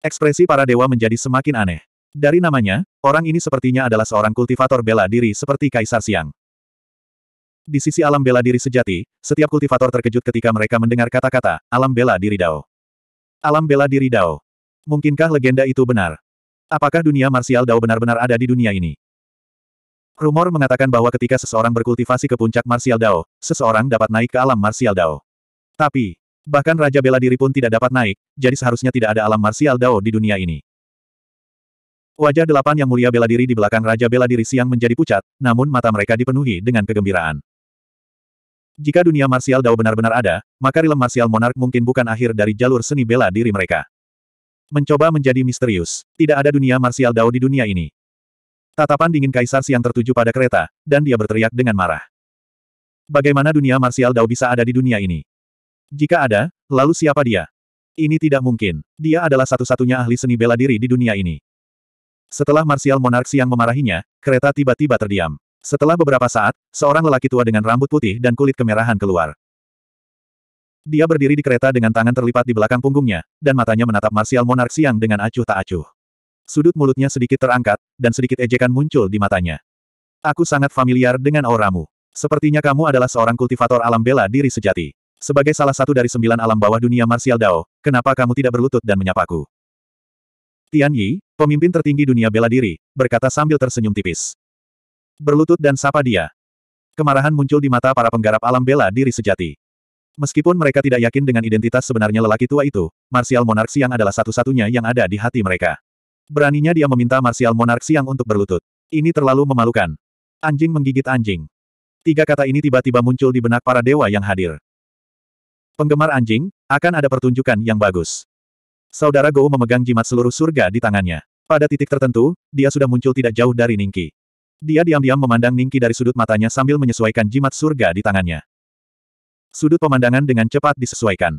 Speaker 1: Ekspresi para dewa menjadi semakin aneh. Dari namanya, Orang ini sepertinya adalah seorang kultivator bela diri seperti Kaisar Siang. Di sisi alam bela diri sejati, setiap kultivator terkejut ketika mereka mendengar kata-kata, alam bela diri Dao. Alam bela diri Dao. Mungkinkah legenda itu benar? Apakah dunia marsial Dao benar-benar ada di dunia ini? Rumor mengatakan bahwa ketika seseorang berkultivasi ke puncak marsial Dao, seseorang dapat naik ke alam marsial Dao. Tapi, bahkan Raja Bela Diri pun tidak dapat naik, jadi seharusnya tidak ada alam marsial Dao di dunia ini. Wajah delapan yang mulia bela diri di belakang Raja Bela Diri Siang menjadi pucat, namun mata mereka dipenuhi dengan kegembiraan. Jika dunia marsial Dao benar-benar ada, maka rilem marsial monark mungkin bukan akhir dari jalur seni bela diri mereka. Mencoba menjadi misterius. Tidak ada dunia marsial Dao di dunia ini. Tatapan dingin Kaisar Siang tertuju pada kereta, dan dia berteriak dengan marah. Bagaimana dunia marsial Dao bisa ada di dunia ini? Jika ada, lalu siapa dia? Ini tidak mungkin. Dia adalah satu-satunya ahli seni bela diri di dunia ini. Setelah Martial Monarchs yang memarahinya, kereta tiba-tiba terdiam. Setelah beberapa saat, seorang lelaki tua dengan rambut putih dan kulit kemerahan keluar. Dia berdiri di kereta dengan tangan terlipat di belakang punggungnya, dan matanya menatap Martial Monarch yang dengan acuh tak acuh. Sudut mulutnya sedikit terangkat, dan sedikit ejekan muncul di matanya. Aku sangat familiar dengan auramu. Sepertinya kamu adalah seorang kultivator alam bela diri sejati. Sebagai salah satu dari sembilan alam bawah dunia Martial Dao, kenapa kamu tidak berlutut dan menyapaku? Tian Yi, pemimpin tertinggi dunia bela diri, berkata sambil tersenyum tipis. Berlutut dan sapa dia. Kemarahan muncul di mata para penggarap alam bela diri sejati. Meskipun mereka tidak yakin dengan identitas sebenarnya lelaki tua itu, Martial Monarch Siang adalah satu-satunya yang ada di hati mereka. Beraninya dia meminta Martial Monarch Siang untuk berlutut. Ini terlalu memalukan. Anjing menggigit anjing. Tiga kata ini tiba-tiba muncul di benak para dewa yang hadir. Penggemar anjing, akan ada pertunjukan yang bagus. Saudara Gou memegang jimat seluruh surga di tangannya. Pada titik tertentu, dia sudah muncul tidak jauh dari Ningki. Dia diam-diam memandang Ningki dari sudut matanya sambil menyesuaikan jimat surga di tangannya. Sudut pemandangan dengan cepat disesuaikan.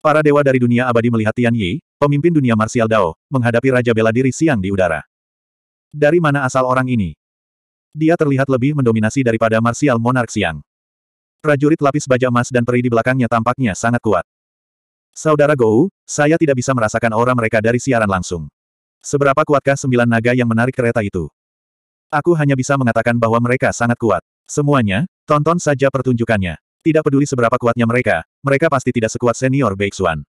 Speaker 1: Para dewa dari dunia abadi melihat Tian Yi, pemimpin dunia marsial Dao, menghadapi Raja Bela Diri siang di udara. Dari mana asal orang ini? Dia terlihat lebih mendominasi daripada marsial monark siang. Prajurit lapis baja emas dan peri di belakangnya tampaknya sangat kuat. Saudara Gou, saya tidak bisa merasakan aura mereka dari siaran langsung. Seberapa kuatkah sembilan naga yang menarik kereta itu? Aku hanya bisa mengatakan bahwa mereka sangat kuat. Semuanya, tonton saja pertunjukannya. Tidak peduli seberapa kuatnya mereka, mereka pasti tidak sekuat senior Beixuan.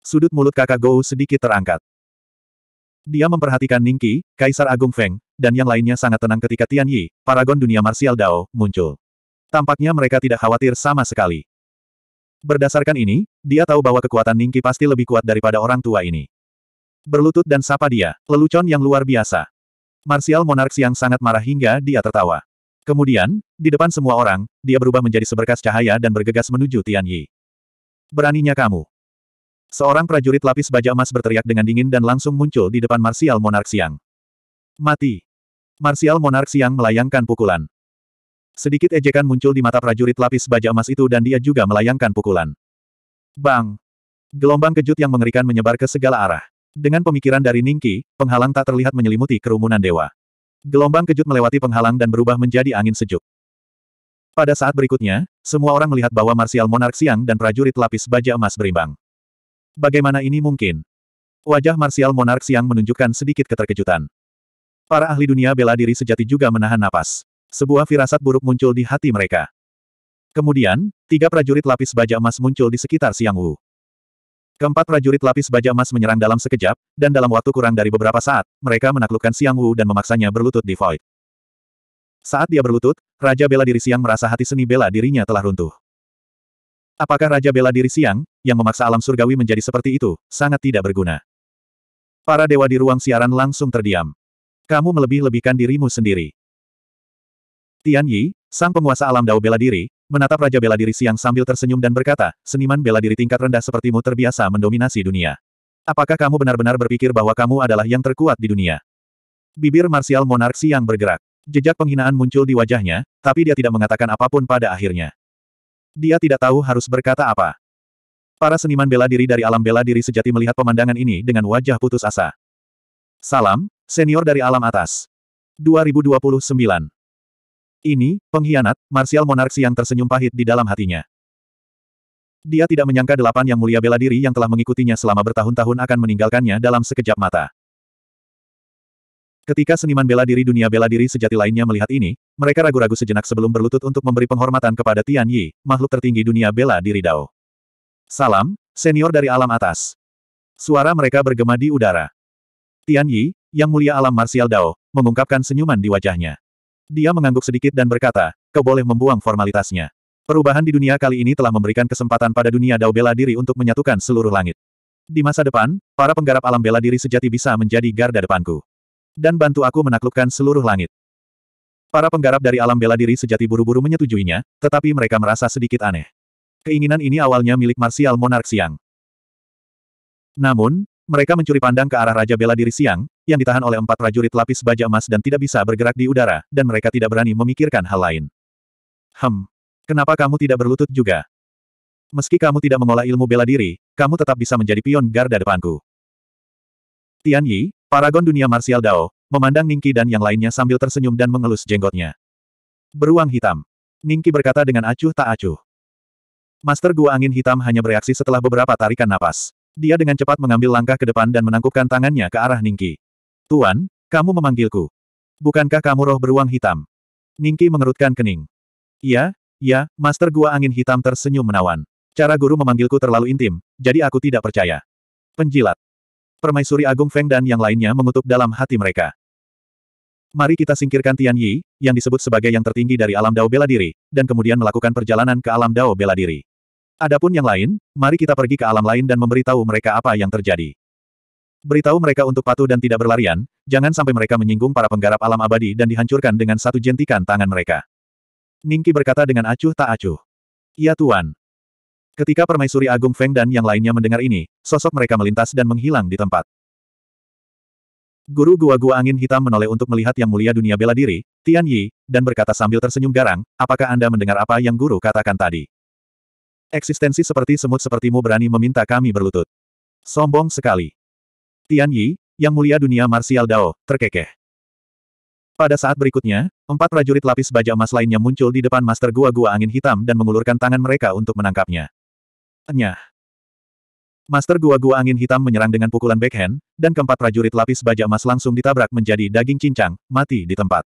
Speaker 1: Sudut mulut kakak Gou sedikit terangkat. Dia memperhatikan Ningqi, Kaisar Agung Feng, dan yang lainnya sangat tenang ketika Tian Yi, paragon dunia martial Dao, muncul. Tampaknya mereka tidak khawatir sama sekali. Berdasarkan ini, dia tahu bahwa kekuatan Ningqi pasti lebih kuat daripada orang tua ini. Berlutut dan sapa dia, lelucon yang luar biasa. Martial Monarch yang sangat marah hingga dia tertawa. Kemudian, di depan semua orang, dia berubah menjadi seberkas cahaya dan bergegas menuju Tian Yi. Beraninya kamu. Seorang prajurit lapis baja emas berteriak dengan dingin dan langsung muncul di depan Martial Monarch Siang. Mati. Martial Monarch Siang melayangkan pukulan. Sedikit ejekan muncul di mata prajurit lapis baja emas itu dan dia juga melayangkan pukulan. Bang! Gelombang kejut yang mengerikan menyebar ke segala arah. Dengan pemikiran dari Ningki, penghalang tak terlihat menyelimuti kerumunan dewa. Gelombang kejut melewati penghalang dan berubah menjadi angin sejuk. Pada saat berikutnya, semua orang melihat bahwa Marsial Monark Siang dan prajurit lapis baja emas berimbang. Bagaimana ini mungkin? Wajah Marsial Monark Siang menunjukkan sedikit keterkejutan. Para ahli dunia bela diri sejati juga menahan napas. Sebuah firasat buruk muncul di hati mereka. Kemudian, tiga prajurit lapis baja emas muncul di sekitar Siang Wu. Keempat prajurit lapis baja emas menyerang dalam sekejap, dan dalam waktu kurang dari beberapa saat, mereka menaklukkan Siang Wu dan memaksanya berlutut di void. Saat dia berlutut, Raja Bela Diri Siang merasa hati seni bela dirinya telah runtuh. Apakah Raja Bela Diri Siang, yang memaksa alam surgawi menjadi seperti itu, sangat tidak berguna. Para dewa di ruang siaran langsung terdiam. Kamu melebih-lebihkan dirimu sendiri. Tian Yi, sang penguasa alam dao bela diri, menatap Raja Bela Diri Siang sambil tersenyum dan berkata, seniman bela diri tingkat rendah sepertimu terbiasa mendominasi dunia. Apakah kamu benar-benar berpikir bahwa kamu adalah yang terkuat di dunia? Bibir Marsial Monark Siang bergerak. Jejak penghinaan muncul di wajahnya, tapi dia tidak mengatakan apapun pada akhirnya. Dia tidak tahu harus berkata apa. Para seniman bela diri dari alam bela diri sejati melihat pemandangan ini dengan wajah putus asa. Salam, senior dari alam atas. 2029 ini, pengkhianat, Marsial monarksi yang tersenyum pahit di dalam hatinya. Dia tidak menyangka delapan yang mulia bela diri yang telah mengikutinya selama bertahun-tahun akan meninggalkannya dalam sekejap mata. Ketika seniman bela diri dunia bela diri sejati lainnya melihat ini, mereka ragu-ragu sejenak sebelum berlutut untuk memberi penghormatan kepada Tian Yi, makhluk tertinggi dunia bela diri Dao. Salam, senior dari alam atas. Suara mereka bergema di udara. Tian Yi, yang mulia alam marsial Dao, mengungkapkan senyuman di wajahnya. Dia mengangguk sedikit dan berkata, kau boleh membuang formalitasnya. Perubahan di dunia kali ini telah memberikan kesempatan pada dunia Dao bela diri untuk menyatukan seluruh langit. Di masa depan, para penggarap alam bela diri sejati bisa menjadi garda depanku. Dan bantu aku menaklukkan seluruh langit. Para penggarap dari alam bela diri sejati buru-buru menyetujuinya, tetapi mereka merasa sedikit aneh. Keinginan ini awalnya milik Marsial Monark Siang. Namun, mereka mencuri pandang ke arah Raja Bela Diri Siang, yang ditahan oleh empat prajurit lapis baja emas dan tidak bisa bergerak di udara, dan mereka tidak berani memikirkan hal lain. Hem. Kenapa kamu tidak berlutut juga? Meski kamu tidak mengolah ilmu bela diri, kamu tetap bisa menjadi pion garda depanku. Tian Yi, paragon dunia marsial Dao, memandang Ningki dan yang lainnya sambil tersenyum dan mengelus jenggotnya. Beruang hitam. Ningki berkata dengan acuh tak acuh. Master Gua Angin Hitam hanya bereaksi setelah beberapa tarikan napas. Dia dengan cepat mengambil langkah ke depan dan menangkupkan tangannya ke arah Ningki. Tuan, kamu memanggilku. Bukankah kamu roh beruang hitam? Ningki mengerutkan kening. Iya, iya, Master Gua Angin Hitam tersenyum menawan. Cara guru memanggilku terlalu intim, jadi aku tidak percaya. Penjilat. Permaisuri Agung Feng dan yang lainnya mengutuk dalam hati mereka. Mari kita singkirkan Tian Yi, yang disebut sebagai yang tertinggi dari alam dao bela diri, dan kemudian melakukan perjalanan ke alam dao bela diri. Adapun yang lain, mari kita pergi ke alam lain dan memberitahu mereka apa yang terjadi. Beritahu mereka untuk patuh dan tidak berlarian, jangan sampai mereka menyinggung para penggarap alam abadi dan dihancurkan dengan satu jentikan tangan mereka. Ningki berkata dengan acuh tak acuh. Ya Tuan. Ketika Permaisuri Agung Feng dan yang lainnya mendengar ini, sosok mereka melintas dan menghilang di tempat. Guru gua-gua angin hitam menoleh untuk melihat yang mulia dunia bela diri, Tian Yi, dan berkata sambil tersenyum garang, apakah Anda mendengar apa yang guru katakan tadi? Eksistensi seperti semut sepertimu berani meminta kami berlutut. Sombong sekali. Tian Yi, yang mulia dunia marsial Dao, terkekeh. Pada saat berikutnya, empat prajurit lapis baja emas lainnya muncul di depan Master Gua-Gua Angin Hitam dan mengulurkan tangan mereka untuk menangkapnya. Enyah. Master Gua-Gua Angin Hitam menyerang dengan pukulan backhand, dan keempat prajurit lapis baja emas langsung ditabrak menjadi daging cincang, mati di tempat.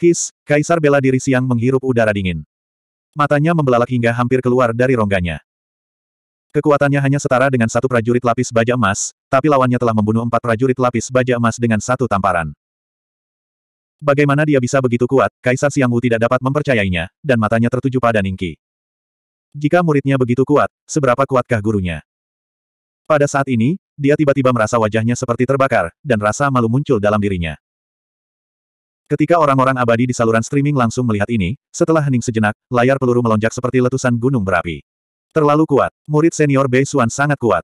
Speaker 1: His, Kaisar bela diri siang menghirup udara dingin. Matanya membelalak hingga hampir keluar dari rongganya. Kekuatannya hanya setara dengan satu prajurit lapis baja emas, tapi lawannya telah membunuh empat prajurit lapis baja emas dengan satu tamparan. Bagaimana dia bisa begitu kuat, Kaisar Siang Wu tidak dapat mempercayainya, dan matanya tertuju pada Ningki. Jika muridnya begitu kuat, seberapa kuatkah gurunya? Pada saat ini, dia tiba-tiba merasa wajahnya seperti terbakar, dan rasa malu muncul dalam dirinya. Ketika orang-orang abadi di saluran streaming langsung melihat ini, setelah hening sejenak, layar peluru melonjak seperti letusan gunung berapi. Terlalu kuat. Murid senior Bei Xuan sangat kuat.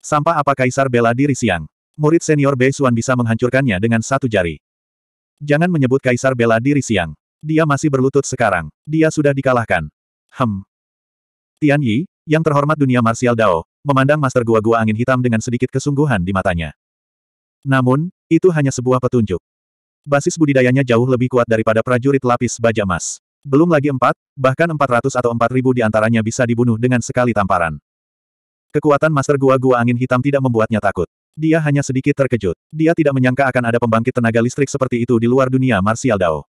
Speaker 1: Sampah apa Kaisar bela diri siang? Murid senior Bei Xuan bisa menghancurkannya dengan satu jari. Jangan menyebut Kaisar bela diri siang. Dia masih berlutut sekarang. Dia sudah dikalahkan. Hem. Tian Yi, yang terhormat dunia martial Dao, memandang Master Gua-Gua Angin Hitam dengan sedikit kesungguhan di matanya. Namun, itu hanya sebuah petunjuk. Basis budidayanya jauh lebih kuat daripada prajurit lapis baja emas. Belum lagi empat, bahkan empat ratus atau empat ribu di antaranya bisa dibunuh dengan sekali tamparan. Kekuatan Master Gua-Gua Angin Hitam tidak membuatnya takut. Dia hanya sedikit terkejut. Dia tidak menyangka akan ada pembangkit tenaga listrik seperti itu di luar dunia Martial Dao.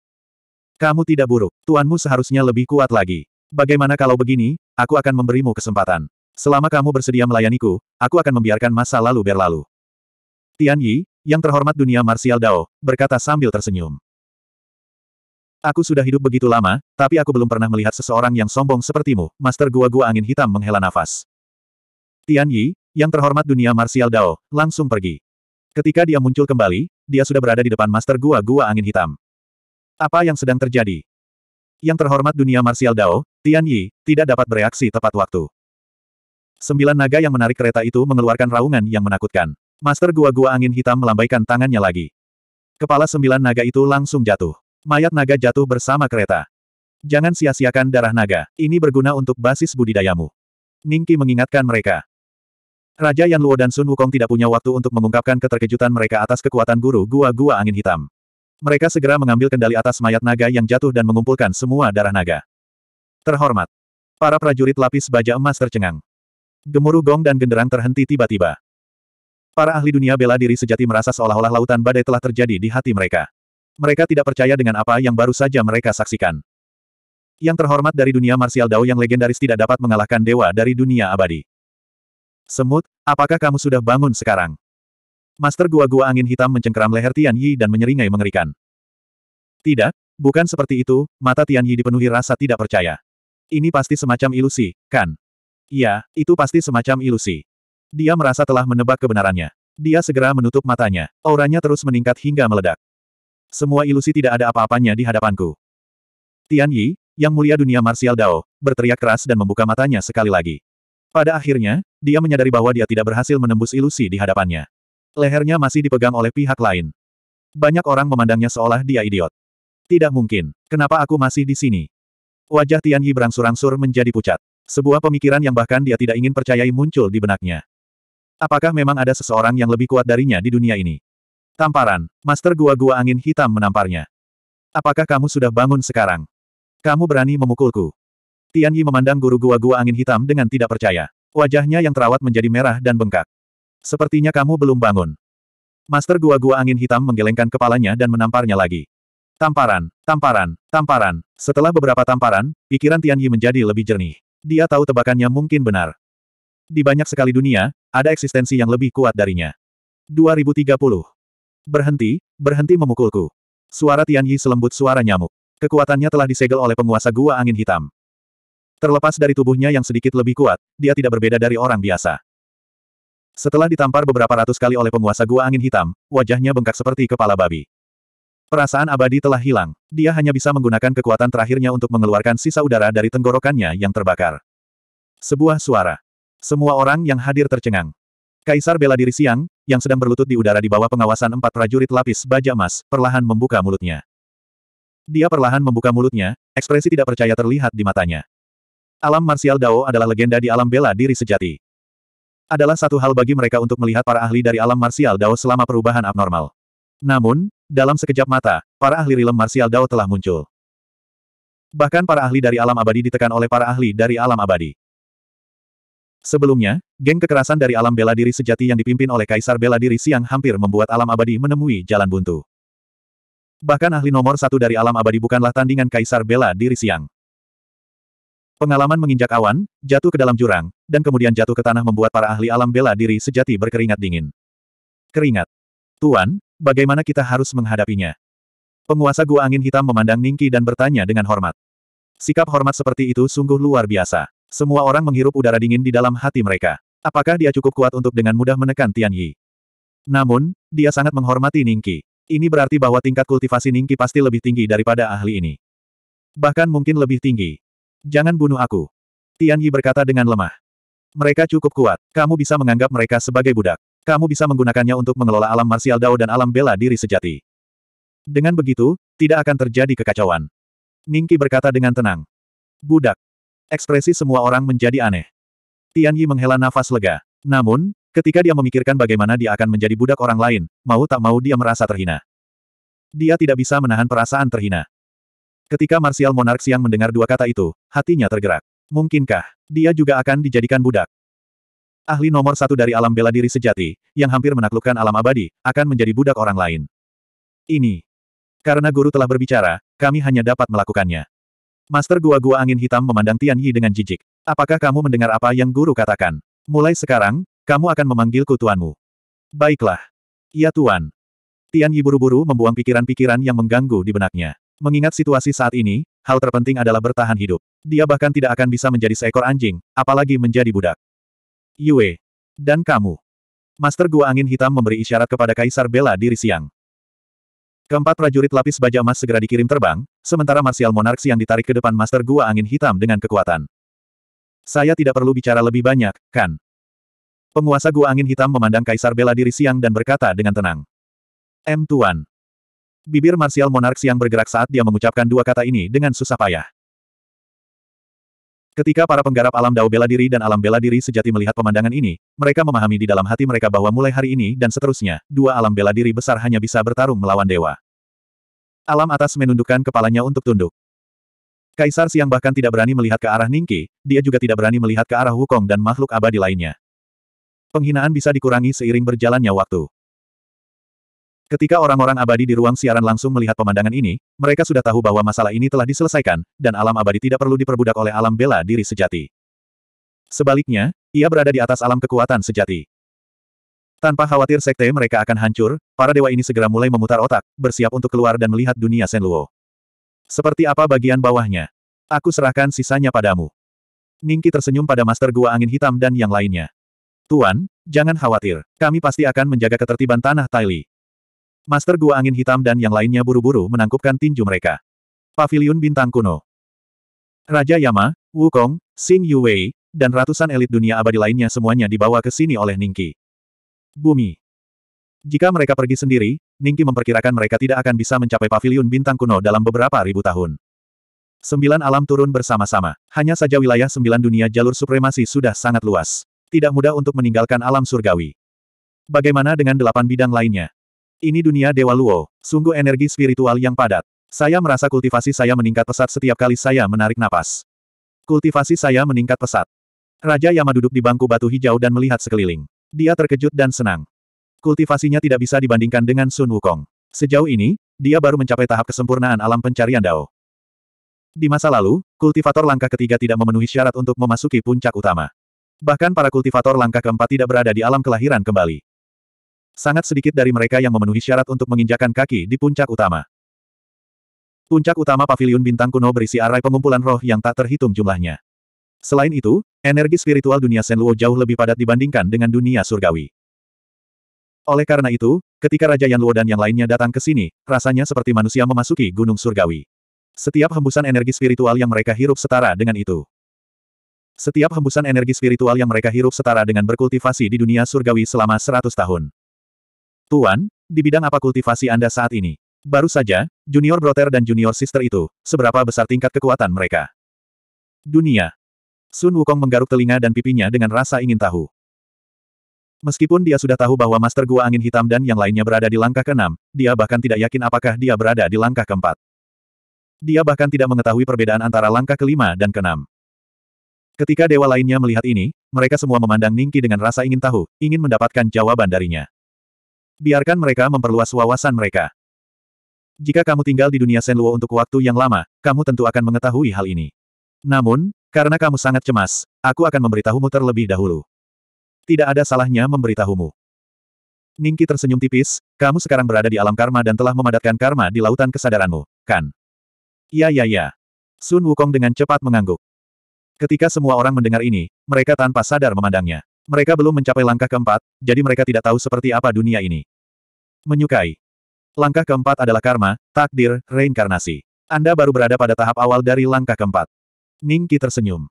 Speaker 1: Kamu tidak buruk. Tuanmu seharusnya lebih kuat lagi. Bagaimana kalau begini, aku akan memberimu kesempatan. Selama kamu bersedia melayaniku, aku akan membiarkan masa lalu berlalu. Tian Yi, yang terhormat dunia Martial Dao, berkata sambil tersenyum. Aku sudah hidup begitu lama, tapi aku belum pernah melihat seseorang yang sombong sepertimu, Master Gua-Gua Angin Hitam menghela nafas. Tian Yi, yang terhormat dunia marsial Dao, langsung pergi. Ketika dia muncul kembali, dia sudah berada di depan Master Gua-Gua Angin Hitam. Apa yang sedang terjadi? Yang terhormat dunia marsial Dao, Tian Yi, tidak dapat bereaksi tepat waktu. Sembilan naga yang menarik kereta itu mengeluarkan raungan yang menakutkan. Master Gua-Gua Angin Hitam melambaikan tangannya lagi. Kepala sembilan naga itu langsung jatuh. Mayat naga jatuh bersama kereta. Jangan sia-siakan darah naga, ini berguna untuk basis budidayamu. Ningki mengingatkan mereka. Raja Yan Luo dan Sun Wukong tidak punya waktu untuk mengungkapkan keterkejutan mereka atas kekuatan guru gua-gua angin hitam. Mereka segera mengambil kendali atas mayat naga yang jatuh dan mengumpulkan semua darah naga. Terhormat. Para prajurit lapis baja emas tercengang. Gemuruh gong dan genderang terhenti tiba-tiba. Para ahli dunia bela diri sejati merasa seolah-olah lautan badai telah terjadi di hati mereka. Mereka tidak percaya dengan apa yang baru saja mereka saksikan. Yang terhormat dari dunia marsial Dao yang legendaris tidak dapat mengalahkan dewa dari dunia abadi. Semut, apakah kamu sudah bangun sekarang? Master gua-gua angin hitam mencengkeram leher Tian Yi dan menyeringai mengerikan. Tidak, bukan seperti itu, mata Tian Yi dipenuhi rasa tidak percaya. Ini pasti semacam ilusi, kan? Ya, itu pasti semacam ilusi. Dia merasa telah menebak kebenarannya. Dia segera menutup matanya. Auranya terus meningkat hingga meledak. Semua ilusi tidak ada apa-apanya di hadapanku. Tian Yi, yang mulia dunia marsial Dao, berteriak keras dan membuka matanya sekali lagi. Pada akhirnya, dia menyadari bahwa dia tidak berhasil menembus ilusi di hadapannya. Lehernya masih dipegang oleh pihak lain. Banyak orang memandangnya seolah dia idiot. Tidak mungkin. Kenapa aku masih di sini? Wajah Tian Yi berangsur-angsur menjadi pucat. Sebuah pemikiran yang bahkan dia tidak ingin percayai muncul di benaknya. Apakah memang ada seseorang yang lebih kuat darinya di dunia ini? Tamparan, Master Gua-Gua Angin Hitam menamparnya. Apakah kamu sudah bangun sekarang? Kamu berani memukulku? Tian Yi memandang guru Gua-Gua Angin Hitam dengan tidak percaya. Wajahnya yang terawat menjadi merah dan bengkak. Sepertinya kamu belum bangun. Master Gua-Gua Angin Hitam menggelengkan kepalanya dan menamparnya lagi. Tamparan, tamparan, tamparan. Setelah beberapa tamparan, pikiran Tian Yi menjadi lebih jernih. Dia tahu tebakannya mungkin benar. Di banyak sekali dunia, ada eksistensi yang lebih kuat darinya. 2030 Berhenti, berhenti memukulku. Suara Tian Yi selembut suara nyamuk. Kekuatannya telah disegel oleh penguasa gua angin hitam. Terlepas dari tubuhnya yang sedikit lebih kuat, dia tidak berbeda dari orang biasa. Setelah ditampar beberapa ratus kali oleh penguasa gua angin hitam, wajahnya bengkak seperti kepala babi. Perasaan abadi telah hilang. Dia hanya bisa menggunakan kekuatan terakhirnya untuk mengeluarkan sisa udara dari tenggorokannya yang terbakar. Sebuah suara. Semua orang yang hadir tercengang. Kaisar bela diri siang, yang sedang berlutut di udara di bawah pengawasan empat prajurit lapis baja emas, perlahan membuka mulutnya. Dia perlahan membuka mulutnya, ekspresi tidak percaya terlihat di matanya. Alam marsial Dao adalah legenda di alam bela diri sejati. Adalah satu hal bagi mereka untuk melihat para ahli dari alam marsial Dao selama perubahan abnormal. Namun, dalam sekejap mata, para ahli rilem marsial Dao telah muncul. Bahkan para ahli dari alam abadi ditekan oleh para ahli dari alam abadi. Sebelumnya, geng kekerasan dari alam bela diri sejati yang dipimpin oleh Kaisar Bela Diri Siang hampir membuat alam abadi menemui jalan buntu. Bahkan ahli nomor satu dari alam abadi bukanlah tandingan Kaisar Bela Diri Siang. Pengalaman menginjak awan, jatuh ke dalam jurang, dan kemudian jatuh ke tanah membuat para ahli alam bela diri sejati berkeringat dingin. Keringat. Tuan, bagaimana kita harus menghadapinya? Penguasa Gua Angin Hitam memandang Ningki dan bertanya dengan hormat. Sikap hormat seperti itu sungguh luar biasa. Semua orang menghirup udara dingin di dalam hati mereka. Apakah dia cukup kuat untuk dengan mudah menekan Tian Yi? Namun, dia sangat menghormati Ningki. Ini berarti bahwa tingkat kultivasi Ningki pasti lebih tinggi daripada ahli ini. Bahkan mungkin lebih tinggi. Jangan bunuh aku. Tian Yi berkata dengan lemah. Mereka cukup kuat. Kamu bisa menganggap mereka sebagai budak. Kamu bisa menggunakannya untuk mengelola alam Marsial dao dan alam bela diri sejati. Dengan begitu, tidak akan terjadi kekacauan. Ningki berkata dengan tenang. Budak, Ekspresi semua orang menjadi aneh. Tian Yi menghela nafas lega. Namun, ketika dia memikirkan bagaimana dia akan menjadi budak orang lain, mau tak mau dia merasa terhina. Dia tidak bisa menahan perasaan terhina. Ketika Martial Monarch Siang mendengar dua kata itu, hatinya tergerak. Mungkinkah, dia juga akan dijadikan budak? Ahli nomor satu dari alam bela diri sejati, yang hampir menaklukkan alam abadi, akan menjadi budak orang lain. Ini. Karena guru telah berbicara, kami hanya dapat melakukannya. Master Gua-Gua Angin Hitam memandang Tian Yi dengan jijik. Apakah kamu mendengar apa yang guru katakan? Mulai sekarang, kamu akan memanggilku tuanmu. Baiklah. ya tuan. Tian Yi buru-buru membuang pikiran-pikiran yang mengganggu di benaknya. Mengingat situasi saat ini, hal terpenting adalah bertahan hidup. Dia bahkan tidak akan bisa menjadi seekor anjing, apalagi menjadi budak. Yue. Dan kamu. Master Gua Angin Hitam memberi isyarat kepada Kaisar Bela diri siang. Keempat prajurit lapis baja emas segera dikirim terbang, sementara Martial Monarchs yang ditarik ke depan Master Gua Angin Hitam dengan kekuatan. Saya tidak perlu bicara lebih banyak, kan? Penguasa Gua Angin Hitam memandang Kaisar bela diri siang dan berkata dengan tenang. M. Tuan. Bibir Martial Monarchs yang bergerak saat dia mengucapkan dua kata ini dengan susah payah. Ketika para penggarap alam dao bela diri dan alam bela diri sejati melihat pemandangan ini, mereka memahami di dalam hati mereka bahwa mulai hari ini dan seterusnya, dua alam bela diri besar hanya bisa bertarung melawan dewa. Alam atas menundukkan kepalanya untuk tunduk. Kaisar Siang bahkan tidak berani melihat ke arah Ningki, dia juga tidak berani melihat ke arah Wukong dan makhluk abadi lainnya. Penghinaan bisa dikurangi seiring berjalannya waktu. Ketika orang-orang abadi di ruang siaran langsung melihat pemandangan ini, mereka sudah tahu bahwa masalah ini telah diselesaikan, dan alam abadi tidak perlu diperbudak oleh alam bela diri sejati. Sebaliknya, ia berada di atas alam kekuatan sejati. Tanpa khawatir sekte mereka akan hancur, para dewa ini segera mulai memutar otak, bersiap untuk keluar dan melihat dunia Senluo. Seperti apa bagian bawahnya? Aku serahkan sisanya padamu. Ningki tersenyum pada Master Gua Angin Hitam dan yang lainnya. Tuan, jangan khawatir, kami pasti akan menjaga ketertiban tanah Taili. Master Gua Angin Hitam dan yang lainnya buru-buru menangkupkan tinju mereka. Paviliun Bintang Kuno Raja Yama, Wukong, Xing Yuwei, dan ratusan elit dunia abadi lainnya semuanya dibawa ke sini oleh Ningki. Bumi Jika mereka pergi sendiri, Ningki memperkirakan mereka tidak akan bisa mencapai paviliun Bintang Kuno dalam beberapa ribu tahun. Sembilan alam turun bersama-sama. Hanya saja wilayah sembilan dunia jalur supremasi sudah sangat luas. Tidak mudah untuk meninggalkan alam surgawi. Bagaimana dengan delapan bidang lainnya? Ini dunia Dewa Luo, sungguh energi spiritual yang padat. Saya merasa kultivasi saya meningkat pesat setiap kali saya menarik napas. Kultivasi saya meningkat pesat. Raja Yama duduk di bangku batu hijau dan melihat sekeliling. Dia terkejut dan senang. Kultivasinya tidak bisa dibandingkan dengan Sun Wukong. Sejauh ini, dia baru mencapai tahap kesempurnaan alam pencarian Dao. Di masa lalu, kultivator langkah ketiga tidak memenuhi syarat untuk memasuki puncak utama. Bahkan para kultivator langkah keempat tidak berada di alam kelahiran kembali. Sangat sedikit dari mereka yang memenuhi syarat untuk menginjakan kaki di puncak utama. Puncak utama paviliun bintang kuno berisi arai pengumpulan roh yang tak terhitung jumlahnya. Selain itu, energi spiritual dunia Senluo jauh lebih padat dibandingkan dengan dunia surgawi. Oleh karena itu, ketika Raja Yanluo dan yang lainnya datang ke sini, rasanya seperti manusia memasuki gunung surgawi. Setiap hembusan energi spiritual yang mereka hirup setara dengan itu. Setiap hembusan energi spiritual yang mereka hirup setara dengan berkultivasi di dunia surgawi selama seratus tahun. Tuan, di bidang apa kultivasi Anda saat ini? Baru saja, junior brother dan junior sister itu, seberapa besar tingkat kekuatan mereka? Dunia. Sun Wukong menggaruk telinga dan pipinya dengan rasa ingin tahu. Meskipun dia sudah tahu bahwa Master Gua Angin Hitam dan yang lainnya berada di langkah keenam, dia bahkan tidak yakin apakah dia berada di langkah keempat. Dia bahkan tidak mengetahui perbedaan antara langkah kelima dan keenam. Ketika dewa lainnya melihat ini, mereka semua memandang Ningki dengan rasa ingin tahu, ingin mendapatkan jawaban darinya. Biarkan mereka memperluas wawasan mereka. Jika kamu tinggal di dunia Senluo untuk waktu yang lama, kamu tentu akan mengetahui hal ini. Namun, karena kamu sangat cemas, aku akan memberitahumu terlebih dahulu. Tidak ada salahnya memberitahumu. Ningki tersenyum tipis, kamu sekarang berada di alam karma dan telah memadatkan karma di lautan kesadaranmu, kan? Ya ya ya. Sun Wukong dengan cepat mengangguk. Ketika semua orang mendengar ini, mereka tanpa sadar memandangnya. Mereka belum mencapai langkah keempat, jadi mereka tidak tahu seperti apa dunia ini. Menyukai. Langkah keempat adalah karma, takdir, reinkarnasi. Anda baru berada pada tahap awal dari langkah keempat. Ningki tersenyum.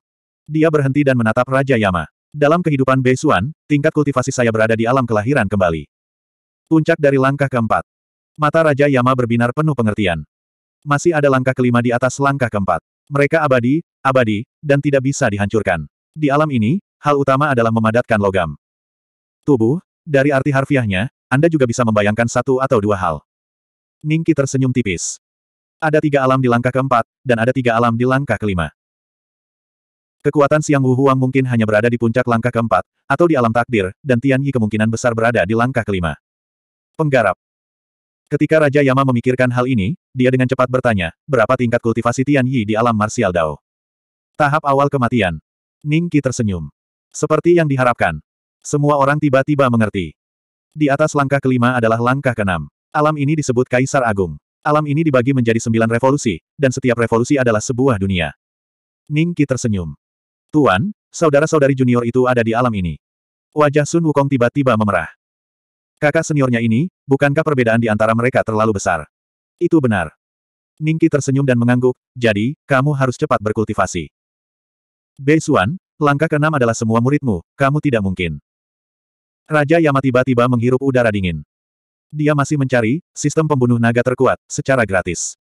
Speaker 1: Dia berhenti dan menatap Raja Yama. Dalam kehidupan Beisuan, tingkat kultivasi saya berada di alam kelahiran kembali. Puncak dari langkah keempat. Mata Raja Yama berbinar penuh pengertian. Masih ada langkah kelima di atas langkah keempat. Mereka abadi, abadi, dan tidak bisa dihancurkan. Di alam ini, Hal utama adalah memadatkan logam. Tubuh, dari arti harfiahnya, Anda juga bisa membayangkan satu atau dua hal. Ningki tersenyum tipis. Ada tiga alam di langkah keempat, dan ada tiga alam di langkah kelima. Kekuatan Siang Wu Huang mungkin hanya berada di puncak langkah keempat, atau di alam takdir, dan Tian Yi kemungkinan besar berada di langkah kelima. Penggarap. Ketika Raja Yama memikirkan hal ini, dia dengan cepat bertanya, berapa tingkat kultivasi Tian Yi di alam marsial Dao? Tahap awal kematian. Ningki tersenyum. Seperti yang diharapkan. Semua orang tiba-tiba mengerti. Di atas langkah kelima adalah langkah keenam. Alam ini disebut Kaisar Agung. Alam ini dibagi menjadi sembilan revolusi, dan setiap revolusi adalah sebuah dunia. Ningki tersenyum. Tuan, saudara-saudari junior itu ada di alam ini. Wajah Sun Wukong tiba-tiba memerah. Kakak seniornya ini, bukankah perbedaan di antara mereka terlalu besar? Itu benar. Ningki tersenyum dan mengangguk, jadi, kamu harus cepat berkultivasi. Bei Xuan, Langkah keenam adalah semua muridmu, kamu tidak mungkin. Raja Yama tiba-tiba menghirup udara dingin. Dia masih mencari sistem pembunuh naga terkuat secara gratis.